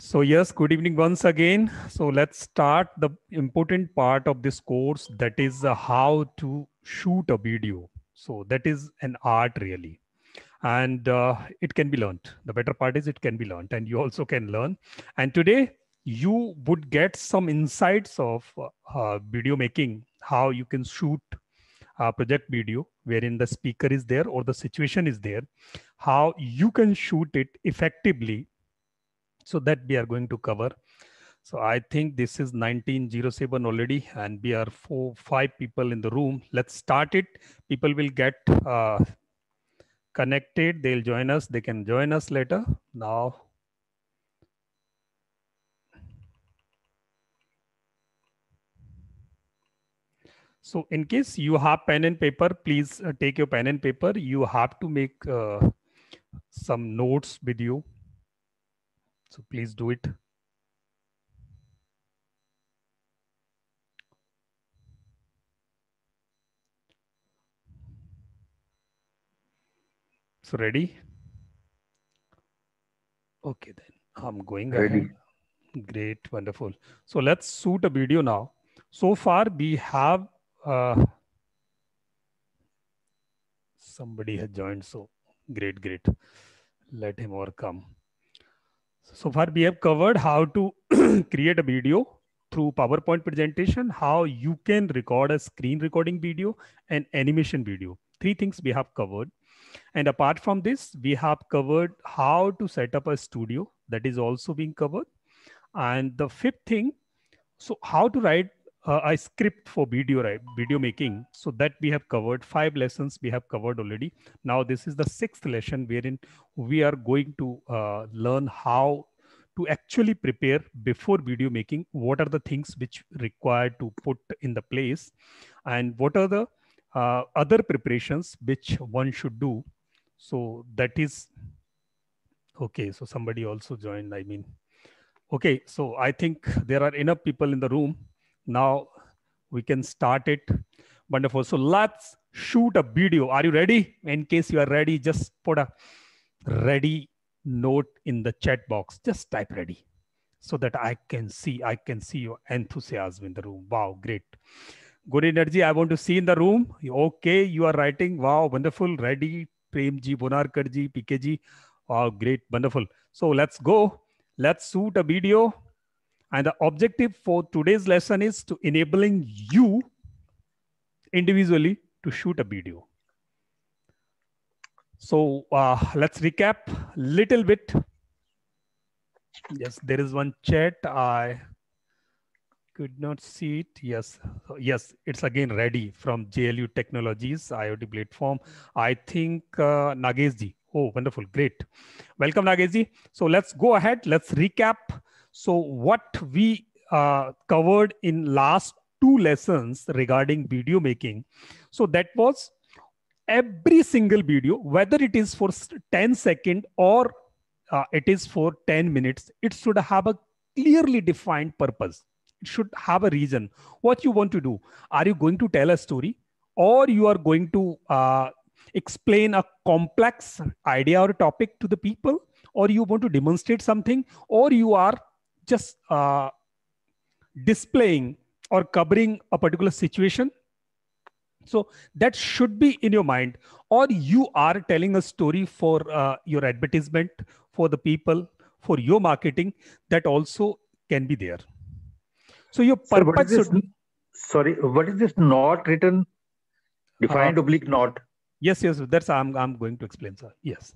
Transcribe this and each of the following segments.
So yes, good evening once again. So let's start the important part of this course that is uh, how to shoot a video. So that is an art really. And uh, it can be learned. The better part is it can be learned and you also can learn. And today you would get some insights of uh, uh, video making, how you can shoot a project video wherein the speaker is there or the situation is there, how you can shoot it effectively so that we are going to cover so i think this is 1907 already and we are four five people in the room let's start it people will get uh, connected they'll join us they can join us later now So in case you have pen and paper, please uh, take your pen and paper. You have to make uh, some notes with you. So please do it. So ready? Okay, then I'm going ready. ahead. Great, wonderful. So let's shoot a video now. So far we have uh, somebody has joined. So great, great. Let him overcome. So far we have covered how to create a video through PowerPoint presentation, how you can record a screen recording video and animation video. Three things we have covered. And apart from this, we have covered how to set up a studio that is also being covered. And the fifth thing, so how to write uh, I script for video right, video making. So that we have covered five lessons we have covered already. Now this is the sixth lesson wherein we are going to uh, learn how to actually prepare before video making. What are the things which required to put in the place, and what are the uh, other preparations which one should do. So that is okay. So somebody also joined. I mean, okay. So I think there are enough people in the room now we can start it. Wonderful. So let's shoot a video. Are you ready? In case you are ready, just put a ready note in the chat box. Just type ready so that I can see, I can see your enthusiasm in the room. Wow, great. Good energy. I want to see in the room. Okay, you are writing. Wow, wonderful. Ready. Premji, Bonarkarji, PKG. Wow, great. Wonderful. So let's go. Let's shoot a video. And the objective for today's lesson is to enabling you individually to shoot a video. So uh, let's recap little bit. Yes, there is one chat. I could not see it. Yes, yes, it's again ready from JLU Technologies IoT platform. I think uh, Oh, wonderful, great. Welcome, Nageshji. So let's go ahead. Let's recap so what we uh, covered in last two lessons regarding video making. So that was every single video, whether it is for 10 second or uh, it is for 10 minutes, it should have a clearly defined purpose. It should have a reason. What you want to do? Are you going to tell a story or you are going to uh, explain a complex idea or topic to the people or you want to demonstrate something or you are just uh, displaying or covering a particular situation. So that should be in your mind, or you are telling a story for uh, your advertisement, for the people, for your marketing. That also can be there. So your purpose. this, should... Sorry, what is this not written? Defined uh, oblique not. Yes, yes, that's I'm I'm going to explain, sir. Yes.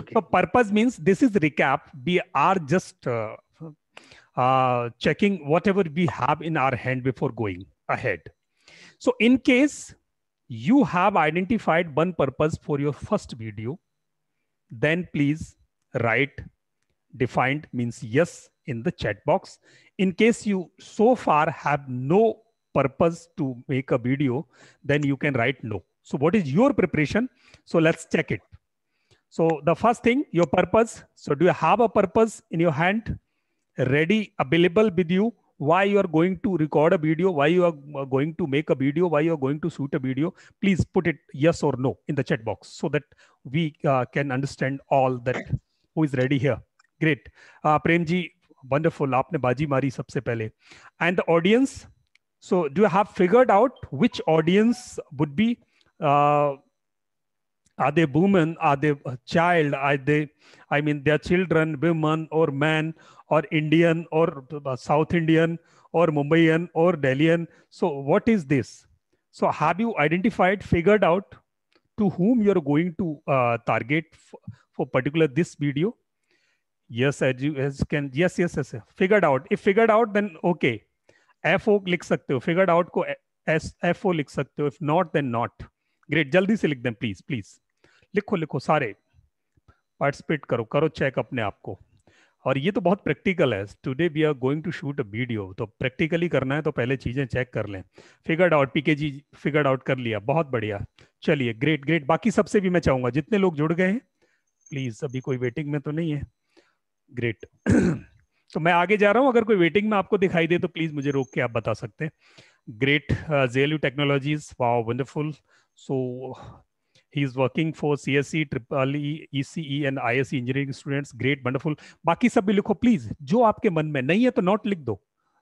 Okay. So purpose means this is recap. We are just uh, uh, checking whatever we have in our hand before going ahead. So in case you have identified one purpose for your first video, then please write defined means yes in the chat box. In case you so far have no purpose to make a video, then you can write no. So what is your preparation? So let's check it. So the first thing, your purpose. So do you have a purpose in your hand? ready available with you why you are going to record a video why you are uh, going to make a video why you are going to shoot a video please put it yes or no in the chat box so that we uh, can understand all that who is ready here great uh, premji wonderful aapne baji mari sabse pehle and the audience so do you have figured out which audience would be uh, are they women are they a uh, child are they i mean their children women or men or Indian or South Indian or Mumbaian or Delhian. So what is this? So have you identified, figured out to whom you're going to uh, target for, for particular this video? Yes, as you as can, yes, yes, yes, figured out. If figured out, then okay. FO लिख सकते हो figured out को S F O लिख सकते हो if not then not great जल्दी से लिख दें प्लीज प्लीज लिखो लिखो सारे पार्टिसिपेट करो करो चेक अपने आप को और ये तो बहुत प्रैक्टिकल है today we are going to shoot a video तो प्रैक्टिकली करना है तो पहले चीज़ें चेक कर लें फिगर्ड आउट जी फिगर्ड आउट कर लिया बहुत बढ़िया चलिए ग्रेट ग्रेट बाकी सबसे भी मैं चाहूँगा जितने लोग जुड़ गए हैं प्लीज़ अभी कोई वेटिंग में तो नहीं है ग्रेट तो मैं आगे जा रहा हूँ अगर कोई वेटिंग में आपको दिखाई दे तो प्लीज़ मुझे रोक के आप बता सकते हैं great you technologies wow wonderful so he is working for C S C triple E E C E and I S engineering students great wonderful बाकी सब भी लिखो प्लीज जो आपके मन में नहीं है तो नोट लिख दो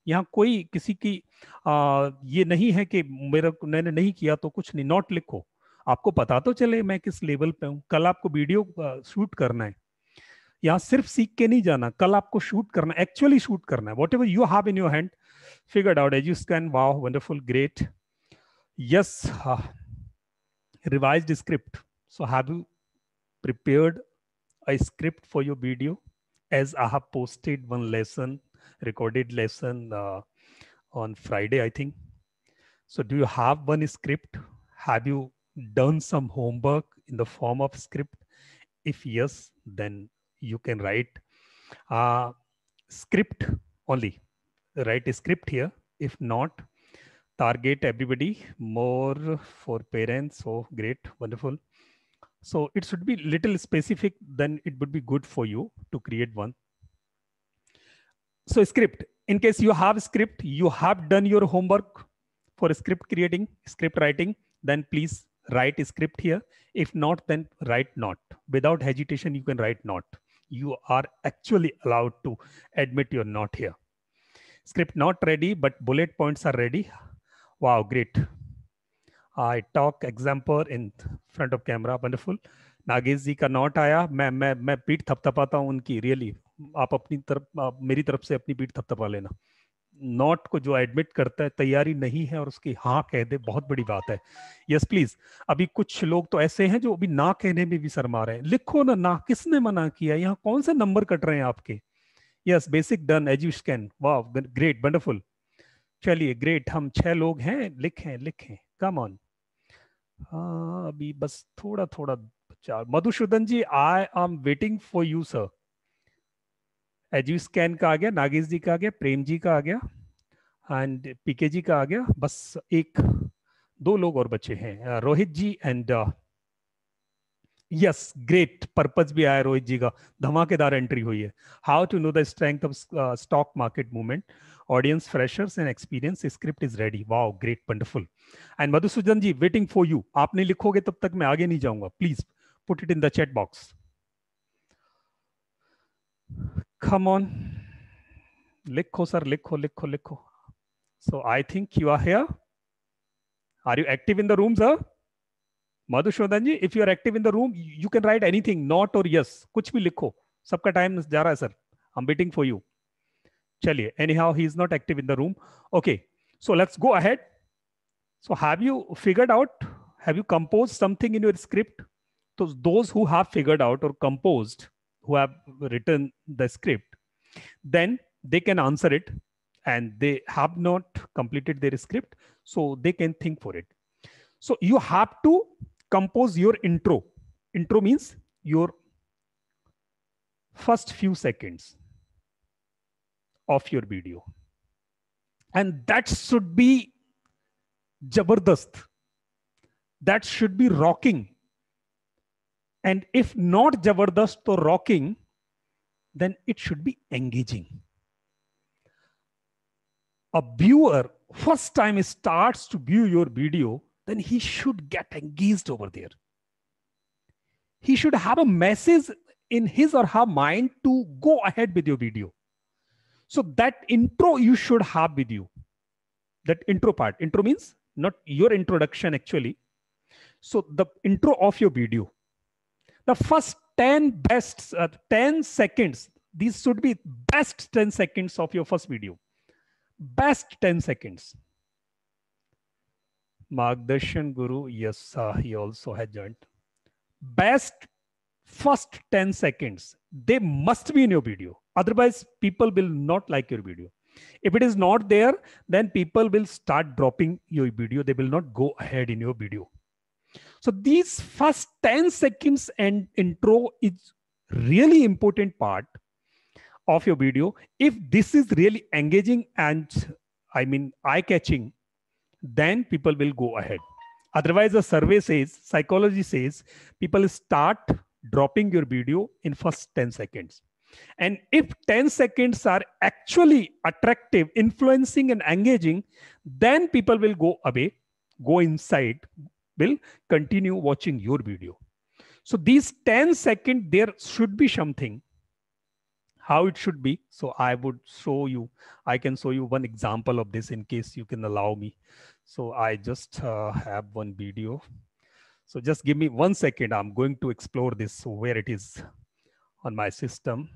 यहाँ कोई किसी की आ, ये नहीं है कि मेरा मैंने नहीं किया तो कुछ नहीं नोट लिखो आपको पता तो चले मैं किस लेवल पे हूँ कल आपको वीडियो शूट करना है यहाँ सिर्फ सीख के नहीं जाना कल आपको शूट करना एक्चुअली शूट करना है whatever you have in your hand figured out as you scan वाह wonderful great yes revised script. So have you prepared a script for your video? As I have posted one lesson, recorded lesson uh, on Friday, I think. So do you have one script? Have you done some homework in the form of script? If yes, then you can write uh, script only. Write a script here. If not, target everybody more for parents. So oh, great, wonderful. So it should be little specific, then it would be good for you to create one. So script, in case you have script, you have done your homework for script creating, script writing, then please write script here. If not, then write not. Without hesitation, you can write not. You are actually allowed to admit you're not here. Script not ready, but bullet points are ready. Wow, great. I talk example in front of camera, wonderful. Nagesh ji का note आया मैं मैं मैं पीठ थपथपाता हूँ उनकी really आप अपनी तरफ मेरी तरफ से अपनी पीठ थपथपा लेना नॉट को जो एडमिट करता है तैयारी नहीं है और उसकी हाँ कह दे बहुत बड़ी बात है यस प्लीज अभी कुछ लोग तो ऐसे हैं जो अभी ना कहने में भी शर्मा रहे हैं लिखो ना ना किसने मना किया यहाँ कौन से नंबर कट रहे हैं आपके yes basic done as you scan वाह ग्रेट वंडरफुल चलिए ग्रेट हम छह लोग हैं लिखें लिखें कम ऑन हाँ अभी बस थोड़ा थोड़ा चार Madhusudan ji I am waiting for you sir edu scan का आ गया नागेश जी का आ गया प्रेम जी का आ गया एंड पीके जी का आ गया बस एक दो लोग और बचे हैं Rohit ji and yes great purpose भी आया रोहित जी का धमाकेदार एंट्री हुई है how to know the strength of stock market movement audience freshers and experience script is ready wow great wonderful and Madhusudan ji waiting for you आप नहीं लिखोगे तब तक मैं आगे नहीं जाऊंगा please put it in the chat box come on लिखो सर लिखो लिखो लिखो so I think you are here are you active in the room sir Madhusudan ji if you are active in the room you can write anything not और yes कुछ भी लिखो सबका time जा रहा है sir I am waiting for you चलिए anyhow he is not active in the room okay so let's go ahead so have you figured out have you compose something in your script तो those who have figured out और composed who have written the script, then they can answer it and they have not completed their script. So they can think for it. So you have to compose your intro. Intro means your first few seconds of your video. And that should be Jabardast. That should be rocking. And if not Jabardast or rocking, then it should be engaging. A viewer first time starts to view your video then he should get engaged over there. He should have a message in his or her mind to go ahead with your video. So that intro you should have with you. That intro part. Intro means not your introduction actually. So the intro of your video. The first 10 best, uh, 10 seconds. These should be best 10 seconds of your first video. Best 10 seconds Magdarshan Guru, yes, sir, he also had joined. Best first 10 seconds, they must be in your video. Otherwise, people will not like your video. If it is not there, then people will start dropping your video. They will not go ahead in your video. So these first 10 seconds and intro is really important part of your video. If this is really engaging and I mean eye catching, then people will go ahead. Otherwise, the survey says, psychology says, people start dropping your video in first 10 seconds. And if 10 seconds are actually attractive, influencing, and engaging, then people will go away, go inside, will continue watching your video. So these 10 seconds, there should be something how it should be. So I would show you, I can show you one example of this in case you can allow me. So I just uh, have one video. So just give me one second. I'm going to explore this where it is on my system.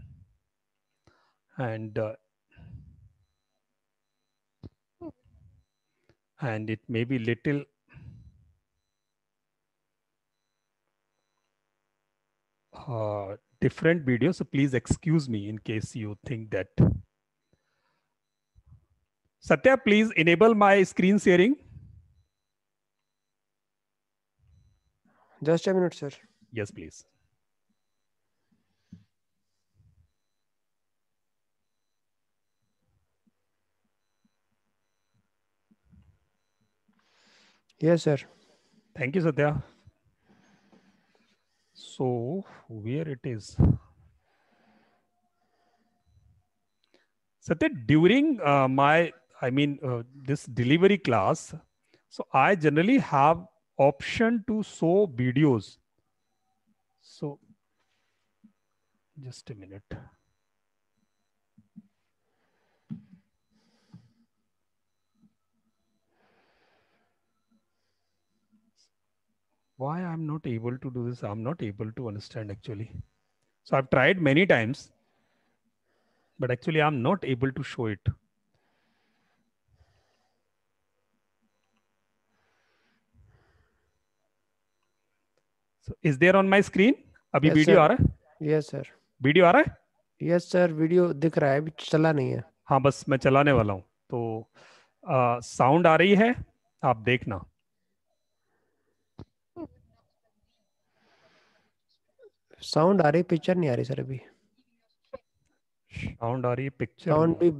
And uh, and it may be little uh, different video. So please excuse me in case you think that. Satya, please enable my screen sharing. Just a minute, sir. Yes, please. Yes, sir. Thank you, Satya. So where it is? that during uh, my, I mean, uh, this delivery class, so I generally have option to show videos. So just a minute. why I'm not able to do this. I'm not able to understand actually. So I've tried many times, but actually I'm not able to show it. So is there on my screen? abhi yes, video sir. raha hai yes sir video aa raha hai yes sir video dikh raha hai है chala nahi hai ha bas main chalane wala hu to uh, sound aa rahi hai aap dekhna sound आ रही picture नहीं आ रही sir अभी sound आ रही है picture sound भी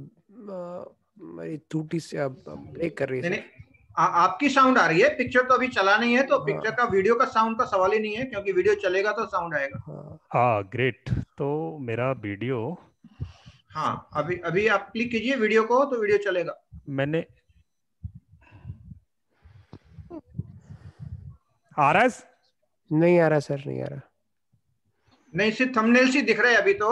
मेरी टूटी से अब ब्रेक कर रही है आ, आपकी साउंड आ रही है पिक्चर तो अभी चला नहीं है तो हाँ। पिक्चर का वीडियो का साउंड का सवाल ही नहीं है क्योंकि वीडियो चलेगा तो साउंड आएगा हाँ ग्रेट हाँ, तो मेरा वीडियो हाँ अभी अभी आप क्लिक कीजिए वीडियो को तो वीडियो चलेगा मैंने आ रहा है नहीं आ रहा सर नहीं आ रहा नहीं सिर्फ थंबनेल सी दिख रहा है अभी तो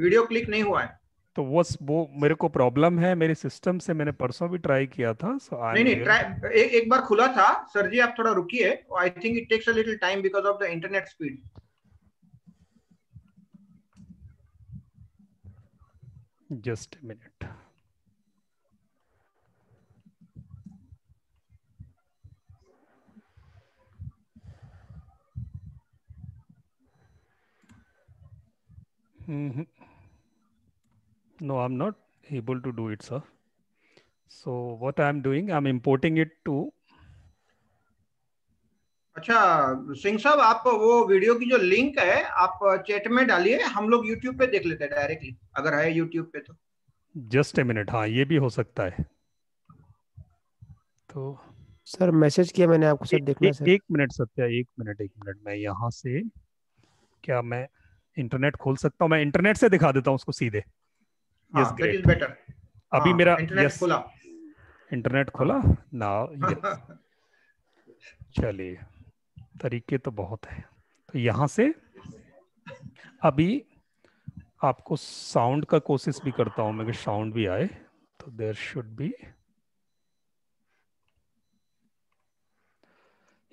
वीडियो क्लिक नहीं हुआ है तो वो वो मेरे को प्रॉब्लम है मेरे सिस्टम से मैंने परसों भी ट्राई किया था सो नहीं नहीं ट्राई एक एक बार खुला था सर जी आप थोड़ा रुकिए I think it takes a little time because of the internet speed just minute Mm-hmm. No, I'm not able to do it, sir. So what I'm doing, I'm importing it to अच्छा सिंह साहब आप वो video की जो link है आप chat में डालिए हम लोग यूट्यूब पे देख लेते हैं डायरेक्टली अगर है यूट्यूब पे तो जस्ट ए मिनट हाँ ये भी हो सकता है तो सर मैसेज किया मैंने आपको सर देखना एक, सर एक मिनट सत्या एक मिनट एक मिनट मैं यहाँ से क्या मैं इंटरनेट खोल सकता हूँ मैं इंटरनेट से दिखा देता हूँ उसको सीधे यस ग्रेट बेटर अभी हाँ, मेरा इंटरनेट yes, खोला इंटरनेट खोला ना चलिए तरीके तो बहुत है तो यहाँ से अभी आपको साउंड का कोशिश भी करता हूं मैं कि साउंड भी आए तो देर शुड बी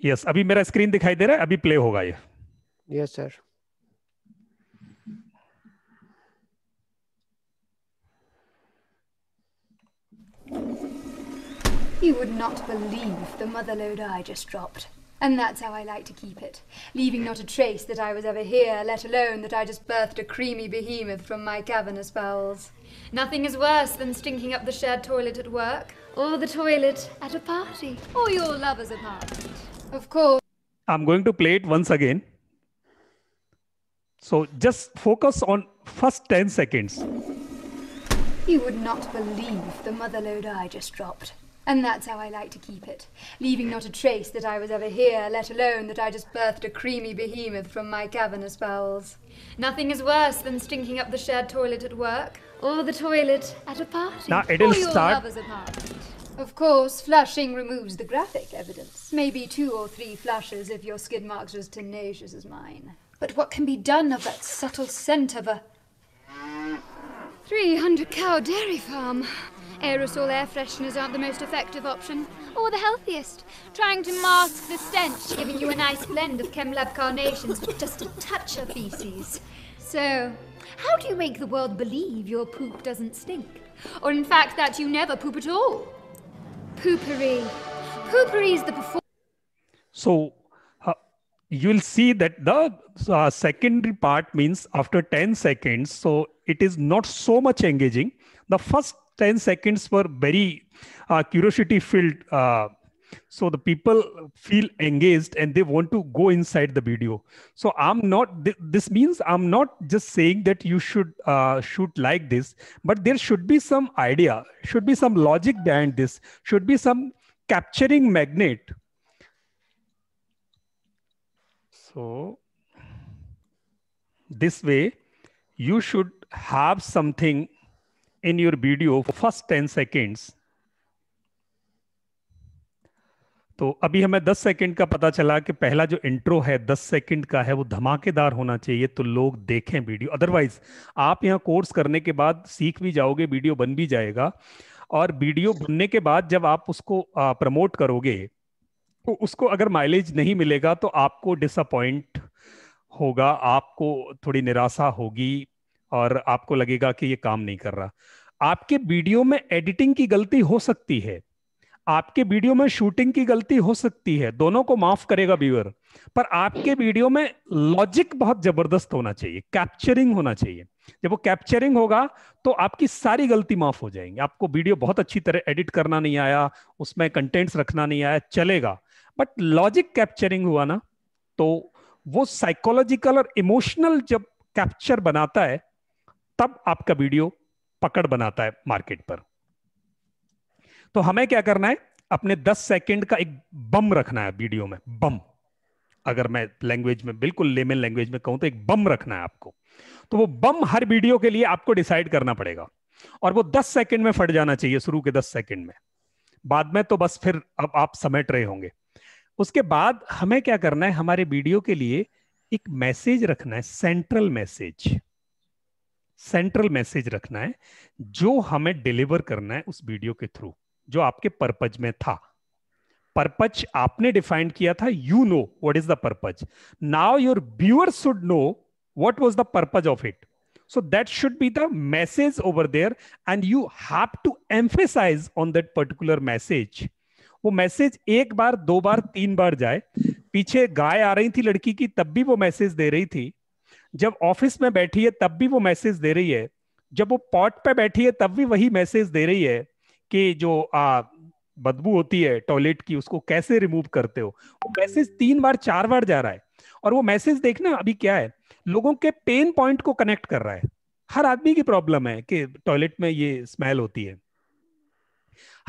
यस अभी मेरा स्क्रीन दिखाई दे रहा है अभी प्ले होगा ये yes sir You would not believe the mother load I just dropped. And that's how I like to keep it, leaving not a trace that I was ever here, let alone that I just birthed a creamy behemoth from my cavernous bowels. Nothing is worse than stinking up the shared toilet at work, or the toilet at a party, or your lover's apartment. Of course. I'm going to play it once again. So just focus on first 10 seconds. You would not believe the mother load I just dropped. And that's how I like to keep it, leaving not a trace that I was ever here, let alone that I just birthed a creamy behemoth from my cavernous bowels. Nothing is worse than stinking up the shared toilet at work, or the toilet at a party. Now it'll or your start. Lover's apartment. Of course, flushing removes the graphic evidence. Maybe two or three flushes if your skid marks are as tenacious as mine. But what can be done of that subtle scent of a 300 cow dairy farm? Aerosol air fresheners aren't the most effective option, or the healthiest. Trying to mask the stench, giving you a nice blend of ChemLab carnations with just a touch of feces. So, how do you make the world believe your poop doesn't stink? Or in fact, that you never poop at all? Poopery. Poopery is the performance. So, uh, you will see that the uh, secondary part means after 10 seconds, so it is not so much engaging. The first 10 seconds were very uh, curiosity filled. Uh, so the people feel engaged and they want to go inside the video. So I'm not, th- this means I'm not just saying that you should uh, shoot like this, but there should be some idea, should be some logic behind this, should be some capturing magnet. So this way, you should have something in your video for first 10 seconds तो अभी हमें 10 second का पता चला कि पहला जो intro है 10 सेकंड का है वो धमाकेदार होना चाहिए तो लोग देखें वीडियो अदरवाइज आप यहाँ कोर्स करने के बाद सीख भी जाओगे वीडियो बन भी जाएगा और वीडियो बनने के बाद जब आप उसको प्रमोट करोगे तो उसको अगर माइलेज नहीं मिलेगा तो आपको डिसअपॉइंट होगा आपको थोड़ी निराशा होगी और आपको लगेगा कि ये काम नहीं कर रहा आपके वीडियो में एडिटिंग की गलती हो सकती है आपके वीडियो में शूटिंग की गलती हो सकती है दोनों को माफ करेगा व्यूअर पर आपके वीडियो में लॉजिक बहुत जबरदस्त होना चाहिए कैप्चरिंग होना चाहिए जब वो कैप्चरिंग होगा तो आपकी सारी गलती माफ हो जाएंगी आपको वीडियो बहुत अच्छी तरह एडिट करना नहीं आया उसमें कंटेंट्स रखना नहीं आया चलेगा बट लॉजिक कैप्चरिंग हुआ ना तो वो साइकोलॉजिकल और इमोशनल जब कैप्चर बनाता है तब आपका वीडियो पकड़ बनाता है मार्केट पर तो हमें क्या करना है अपने 10 सेकंड का एक बम रखना है वीडियो में बम अगर मैं लैंग्वेज में बिल्कुल लेमेन लैंग्वेज में कहूं तो एक बम रखना है आपको तो वो बम हर वीडियो के लिए आपको डिसाइड करना पड़ेगा और वो 10 सेकंड में फट जाना चाहिए शुरू के 10 सेकंड में बाद में तो बस फिर अब आप समेट रहे होंगे उसके बाद हमें क्या करना है हमारे वीडियो के लिए एक मैसेज रखना है सेंट्रल मैसेज सेंट्रल मैसेज रखना है जो हमें डिलीवर करना है उस वीडियो के थ्रू जो आपके पर्पज में था पर्पज आपने डिफाइन किया था you know what is the purpose now your viewer should know what was the purpose of it so that should be the message over there and you have to emphasize on that particular message वो message एक बार दो बार तीन बार जाए पीछे गाय आ रही थी लड़की की तब भी वो मैसेज दे रही थी जब ऑफिस में बैठी है तब भी वो मैसेज दे रही है जब वो पॉट पे बैठी है तब भी वही मैसेज दे रही है कि जो बदबू होती है टॉयलेट की उसको कैसे रिमूव करते हो वो मैसेज तीन बार चार बार जा रहा है और वो मैसेज देखना अभी क्या है लोगों के पेन पॉइंट को कनेक्ट कर रहा है हर आदमी की प्रॉब्लम है कि टॉयलेट में ये स्मेल होती है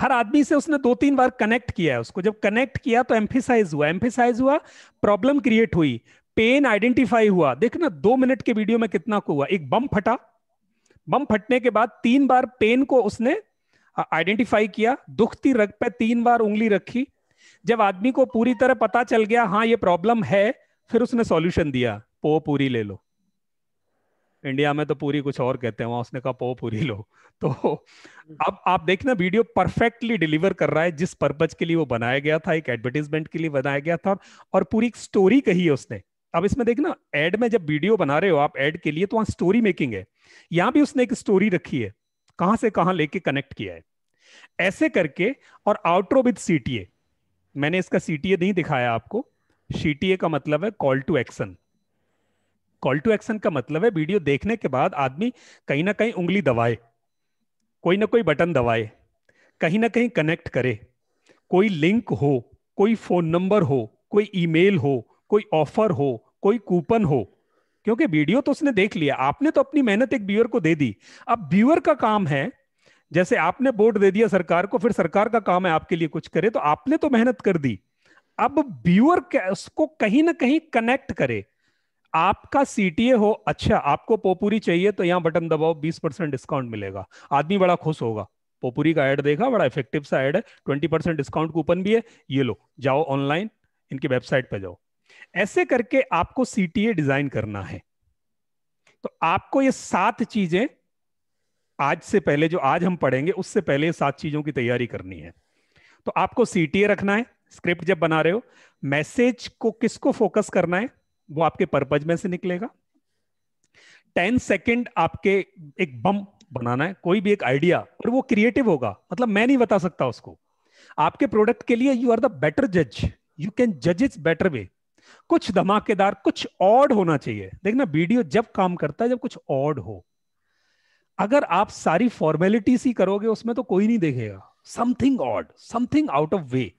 हर आदमी से उसने दो तीन बार कनेक्ट किया है उसको जब कनेक्ट किया तो एम्फिसाइज हुआ एम्फिसाइज हुआ प्रॉब्लम क्रिएट हुई पेन आइडेंटिफाई हुआ देखना दो मिनट के वीडियो में कितना को हुआ एक बम फटा बम फटने के बाद तीन बार पेन को उसने आइडेंटिफाई किया दुखती रग पे तीन बार उंगली रखी जब आदमी को पूरी तरह पता चल गया हाँ ये प्रॉब्लम है फिर उसने सॉल्यूशन दिया पो पूरी ले लो इंडिया में तो पूरी कुछ और कहते हैं वहां उसने कहा पो पूरी लो तो अब आप देखना वीडियो परफेक्टली डिलीवर कर रहा है जिस पर्पज के लिए वो बनाया गया था एक एडवर्टीजमेंट के लिए बनाया गया था और पूरी एक स्टोरी कही है उसने अब इसमें देखना एड में जब वीडियो बना रहे हो आप एड के लिए तो वहां स्टोरी मेकिंग है यहां भी उसने एक स्टोरी रखी है कहां से कहां लेके कनेक्ट किया है ऐसे करके और आउटरो विद सीटीए मैंने इसका सीटीए नहीं दिखाया आपको सीटीए का मतलब है call to action call to action का मतलब है वीडियो देखने के बाद आदमी कहीं ना कहीं उंगली दबाए कोई ना कोई बटन दबाए कहीं ना कहीं कनेक्ट करे कोई लिंक हो कोई फोन नंबर हो कोई ईमेल हो कोई ऑफर हो कोई कूपन हो क्योंकि वीडियो तो उसने देख लिया आपने तो अपनी मेहनत एक व्यूअर को दे दी अब व्यूअर का काम है जैसे आपने बोर्ड दे दिया सरकार को फिर सरकार का काम है आपके लिए कुछ करे तो आपने तो मेहनत कर दी अब व्यूअर उसको कहीं ना कहीं कनेक्ट करे आपका सीटीए हो अच्छा आपको पोपुरी चाहिए तो यहाँ बटन दबाओ 20 परसेंट डिस्काउंट मिलेगा आदमी बड़ा खुश होगा पोपुरी का एड देखा बड़ा इफेक्टिव सा एड है 20 परसेंट डिस्काउंट कूपन भी है ये लो जाओ ऑनलाइन इनकी वेबसाइट पर जाओ ऐसे करके आपको सीटीए डिजाइन करना है तो आपको ये सात चीजें आज से पहले जो आज हम पढ़ेंगे उससे पहले सात चीजों की तैयारी करनी है तो आपको सीटीए रखना है स्क्रिप्ट जब बना रहे हो मैसेज को किसको फोकस करना है वो आपके पर्पज में से निकलेगा टेन सेकेंड आपके एक बम बनाना है कोई भी एक आइडिया और वो क्रिएटिव होगा मतलब मैं नहीं बता सकता उसको आपके प्रोडक्ट के लिए यू आर द बेटर जज यू कैन जज इट्स बेटर वे कुछ धमाकेदार कुछ ऑड होना चाहिए देखना वीडियो जब काम करता है जब कुछ ऑड हो अगर आप सारी फॉर्मेलिटीज ही करोगे उसमें तो कोई नहीं देखेगा something odd something out of way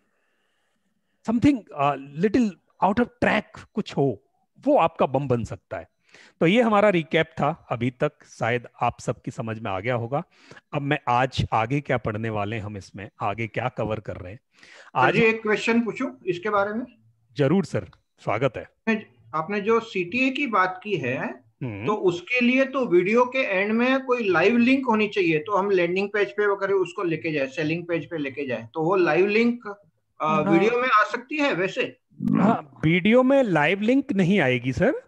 something little out of track कुछ हो वो आपका बम बन सकता है तो ये हमारा रिकैप था अभी तक शायद आप सबकी समझ में आ गया होगा अब मैं आज आगे क्या पढ़ने वाले हैं हम इसमें आगे क्या कवर कर रहे हैं आज एक क्वेश्चन पूछूं इसके बारे में जरूर सर स्वागत है आपने जो सीटीए की बात की है हम्म। तो उसके लिए तो वीडियो के एंड में कोई लाइव लिंक होनी चाहिए तो हम लैंडिंग पेज पे वगैरह उसको लेके जाए सेलिंग पेज पे लेके जाए तो वो लाइव लिंक हाँ। वीडियो में आ सकती है वैसे हाँ वीडियो में लाइव लिंक नहीं आएगी सर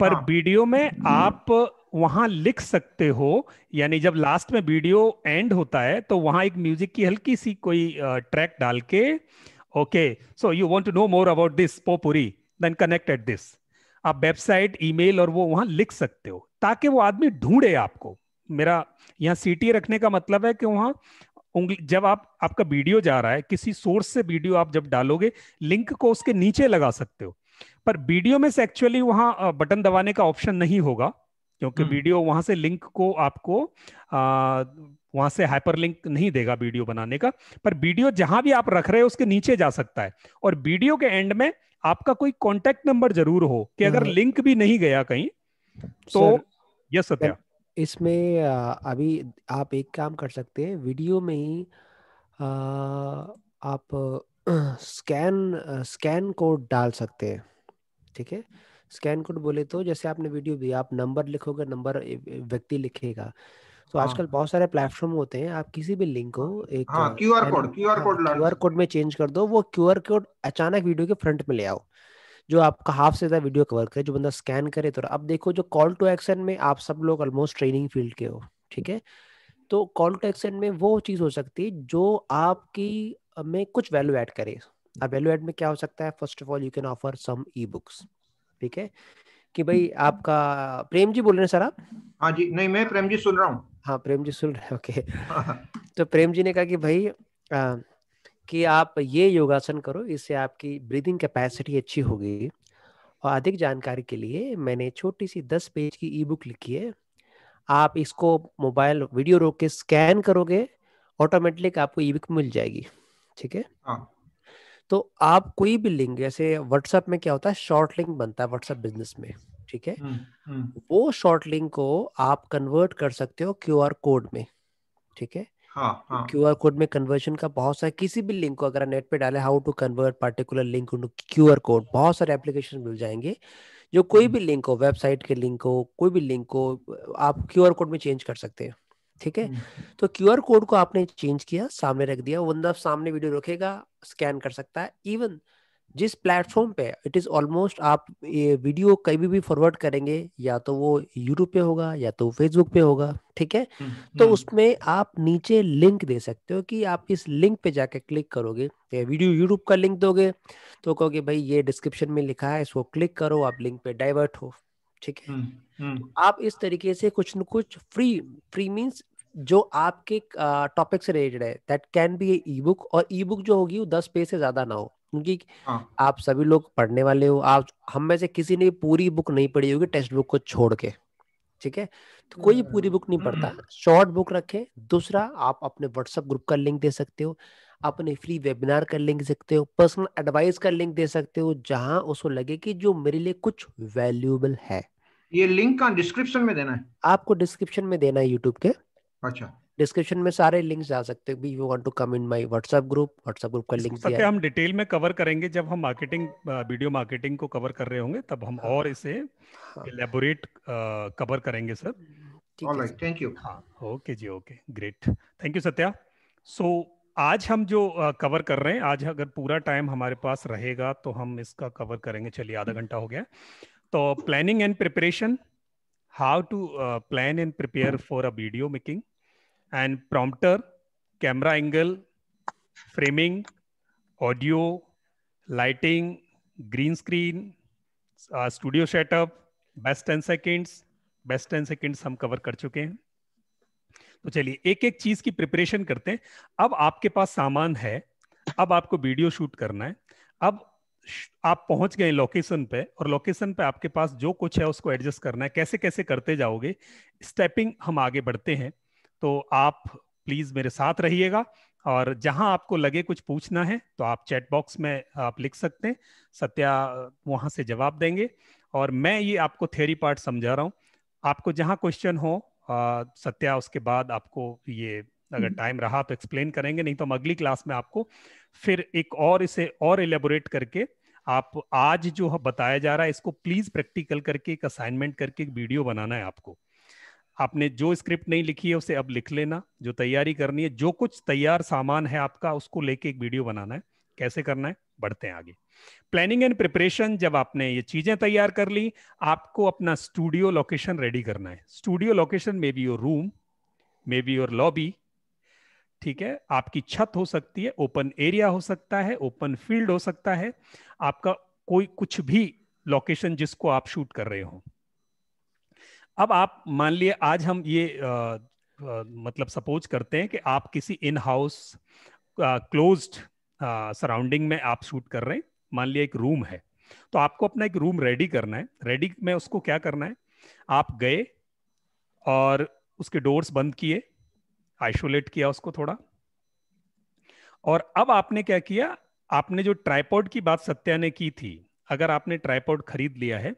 पर हाँ। वीडियो में आप वहां लिख सकते हो यानी जब लास्ट में वीडियो एंड होता है तो वहां एक म्यूजिक की हल्की सी कोई ट्रैक डाल के okay so you want to know more about this potpourri then connect at this आप वेबसाइट ईमेल और वो वहां लिख सकते हो ताकि वो आदमी ढूंढे आपको मेरा यहाँ सी रखने का मतलब है कि वहां उंगली जब आप आपका वीडियो जा रहा है किसी सोर्स से वीडियो आप जब डालोगे लिंक को उसके नीचे लगा सकते हो पर वीडियो में से एक्चुअली वहां बटन दबाने का ऑप्शन नहीं होगा क्योंकि वीडियो हम्म। वहां से लिंक को आपको आ, वहां से हाइपर लिंक नहीं देगा वीडियो बनाने का पर वीडियो जहां भी आप रख रहे हो उसके नीचे जा सकता है और वीडियो के एंड में आपका कोई कांटेक्ट नंबर जरूर हो कि अगर लिंक हम्म। भी नहीं गया कहीं तो यस सत्या इसमें अभी आप एक काम कर सकते हैं वीडियो में ही आप स्कैन स्कैन कोड डाल सकते हैं ठीक है स्कैन कोड बोले तो जैसे आपने वीडियो भी आप नंबर लिखोगे नंबर व्यक्ति लिखेगा तो हाँ। आजकल बहुत सारे प्लेटफॉर्म होते हैं आप किसी भी लिंक को हाँ, एक हाँ, QR code QR code QR code में चेंज कर दो वो क्यू आर कोड अचानक वीडियो के फ्रंट में ले आओ जो आपका हाफ से ज्यादा वीडियो कवर करे जो बंदा स्कैन करे तो अब देखो जो कॉल टू एक्शन में आप सब लोग ऑलमोस्ट ट्रेनिंग फील्ड के हो ठीक है तो कॉल टू एक्शन में वो चीज हो सकती है जो आपकी में कुछ वैल्यू एड करे अब वैल्यू एड में क्या हो सकता है first of all you can offer some e books ठीक है कि भाई आपका प्रेम जी बोल रहे हैं सर आप हाँ जी नहीं मैं प्रेम जी सुन रहा हूँ हाँ प्रेम जी सुन रहे ओके हाँ, हाँ। तो प्रेम जी ने कहा कि भाई आ, कि आप ये योगासन करो इससे आपकी ब्रीदिंग कैपेसिटी अच्छी होगी और अधिक जानकारी के लिए मैंने छोटी सी दस पेज की ई बुक लिखी है आप इसको मोबाइल वीडियो रोक के स्कैन करोगे ऑटोमेटिक आपको ई बुक मिल जाएगी ठीक है हाँ। तो आप कोई भी लिंक जैसे व्हाट्सएप में क्या होता है शॉर्ट लिंक बनता है व्हाट्सएप बिजनेस में ठीक है हम्म, हम्म। वो शॉर्ट लिंक को आप कन्वर्ट कर सकते हो क्यू कोड में ठीक है हाँ, हाँ। क्यू आर कोड में कन्वर्जन का बहुत सारे किसी भी लिंक को अगर नेट पे डाले how to convert particular link Q R code बहुत सारे एप्लीकेशन मिल जाएंगे जो कोई हम्म। भी लिंक हो वेबसाइट के लिंक हो कोई भी लिंक हो आप क्यू आर कोड में चेंज कर सकते हैं ठीक है तो क्यू आर कोड को आपने चेंज किया सामने रख दिया वो सामने वीडियो रखेगा स्कैन कर सकता है इवन जिस प्लेटफॉर्म पे इट इज ऑलमोस्ट आप ये वीडियो कभी भी फॉरवर्ड करेंगे या तो वो यूट्यूब पे होगा या तो फेसबुक पे होगा ठीक है हम्म, तो हम्म। उसमें आप नीचे लिंक दे सकते हो कि आप इस लिंक पे जाके क्लिक करोगे वीडियो यूट्यूब का लिंक दोगे तो कहोगे भाई ये डिस्क्रिप्शन में लिखा है इसको क्लिक करो आप लिंक पे डाइवर्ट हो ठीक है हम्म, तो आप इस तरीके से कुछ न कुछ फ्री फ्री मीन्स जो आपके टॉपिक से रिलेटेड है that can be e book और ई बुक जो होगी वो दस पेज से ज्यादा ना हो क्योंकि हाँ. आप सभी लोग पढ़ने वाले हो आप हम में से किसी ने पूरी बुक नहीं पढ़ी होगी टेक्स्ट बुक को छोड़ के ठीक है तो कोई पूरी बुक नहीं हम्म, पढ़ता हम्म। शॉर्ट बुक रखे दूसरा आप अपने व्हाट्सएप ग्रुप का लिंक दे सकते हो अपने फ्री वेबिनार का लिंक दे सकते हो पर्सनल एडवाइस का लिंक दे सकते हो जहां उसको लगे कि जो मेरे लिए कुछ वैल्यूएबल है ये लिंक का डिस्क्रिप्शन में देना है आपको डिस्क्रिप्शन में देना है यूट्यूब के अच्छा डिस्क्रिप्शन में सारे लिंक्स जा सकते हैं you want to come in my WhatsApp group WhatsApp group का लिंक दिया है हम डिटेल में कवर करेंगे जब हम मार्केटिंग वीडियो मार्केटिंग को कवर कर रहे होंगे तब हम हाँ, और इसे एलेबोरेट कवर uh, करेंगे sir alright thank you okay जी okay great thank you Satya so आज हम जो कवर uh, कर रहे हैं आज अगर पूरा टाइम हमारे पास रहेगा तो हम इसका कवर करेंगे चलिए आधा हम्म। घंटा हो गया तो planning and preparation how to plan and prepare for a video making hmm. and prompter, camera angle, framing, audio, lighting, green screen, uh, studio setup, best 10 seconds, best 10 seconds हम cover कर चुके हैं तो चलिए एक एक चीज की प्रिपरेशन करते हैं अब आपके पास सामान है अब आपको वीडियो शूट करना है अब आप पहुंच गए लोकेशन पे और लोकेशन पे आपके पास जो कुछ है उसको एडजस्ट करना है कैसे कैसे करते जाओगे स्टेपिंग हम आगे बढ़ते हैं तो आप प्लीज मेरे साथ रहिएगा और जहां आपको लगे कुछ पूछना है तो आप चैट बॉक्स में आप लिख सकते हैं सत्या वहां से जवाब देंगे और मैं ये आपको थेरी पार्ट समझा रहा हूँ आपको जहाँ क्वेश्चन हो आ, सत्या उसके बाद आपको ये अगर टाइम हम्म। रहा तो एक्सप्लेन करेंगे नहीं तो हम अगली क्लास में आपको फिर एक और इसे और एलेबोरेट करके आप आज जो बताया जा रहा है इसको प्लीज प्रैक्टिकल करके एक असाइनमेंट करके एक वीडियो बनाना है आपको आपने जो स्क्रिप्ट नहीं लिखी है उसे अब लिख लेना जो तैयारी करनी है जो कुछ तैयार सामान है आपका उसको लेके एक वीडियो बनाना है कैसे करना है बढ़ते हैं आगे प्लानिंग एंड प्रिपरेशन जब आपने ये चीजें तैयार कर ली आपको अपना स्टूडियो लोकेशन रेडी करना है स्टूडियो लोकेशन में be your room may be your lobby ठीक है आपकी छत हो सकती है ओपन एरिया हो सकता है ओपन फील्ड हो सकता है आपका कोई कुछ भी लोकेशन जिसको आप शूट कर रहे हो अब आप मान लिए आज हम ये आ, आ, मतलब सपोज करते हैं कि आप किसी इन हाउस क्लोज सराउंडिंग में आप शूट कर रहे हैं मान लिया एक रूम है तो आपको अपना एक रूम रेडी करना है रेडी में उसको क्या करना है आप गए और उसके डोर्स बंद किए आइसोलेट किया उसको थोड़ा और अब आपने क्या किया आपने जो ट्राईपोर्ड की बात सत्या ने की थी अगर आपने ट्राईपोर्ड खरीद लिया है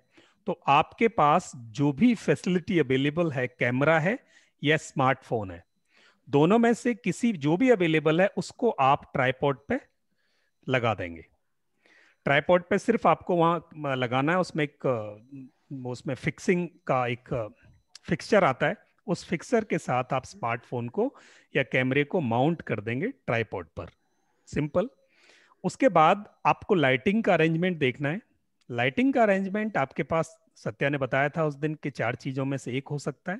तो आपके पास जो भी फैसिलिटी अवेलेबल है कैमरा है या स्मार्टफोन है दोनों में से किसी जो भी अवेलेबल है उसको आप ट्राईपोर्ट पे लगा देंगे ट्राईपोर्ट पे सिर्फ आपको वहां लगाना है उसमें एक उसमें फिक्सिंग का एक फिक्सचर आता है उस फिक्सर के साथ आप स्मार्टफोन को या कैमरे को माउंट कर देंगे ट्राईपोर्ट पर सिंपल उसके बाद आपको लाइटिंग का अरेंजमेंट देखना है लाइटिंग का अरेंजमेंट आपके पास सत्या ने बताया था उस दिन के चार चीजों में से एक हो सकता है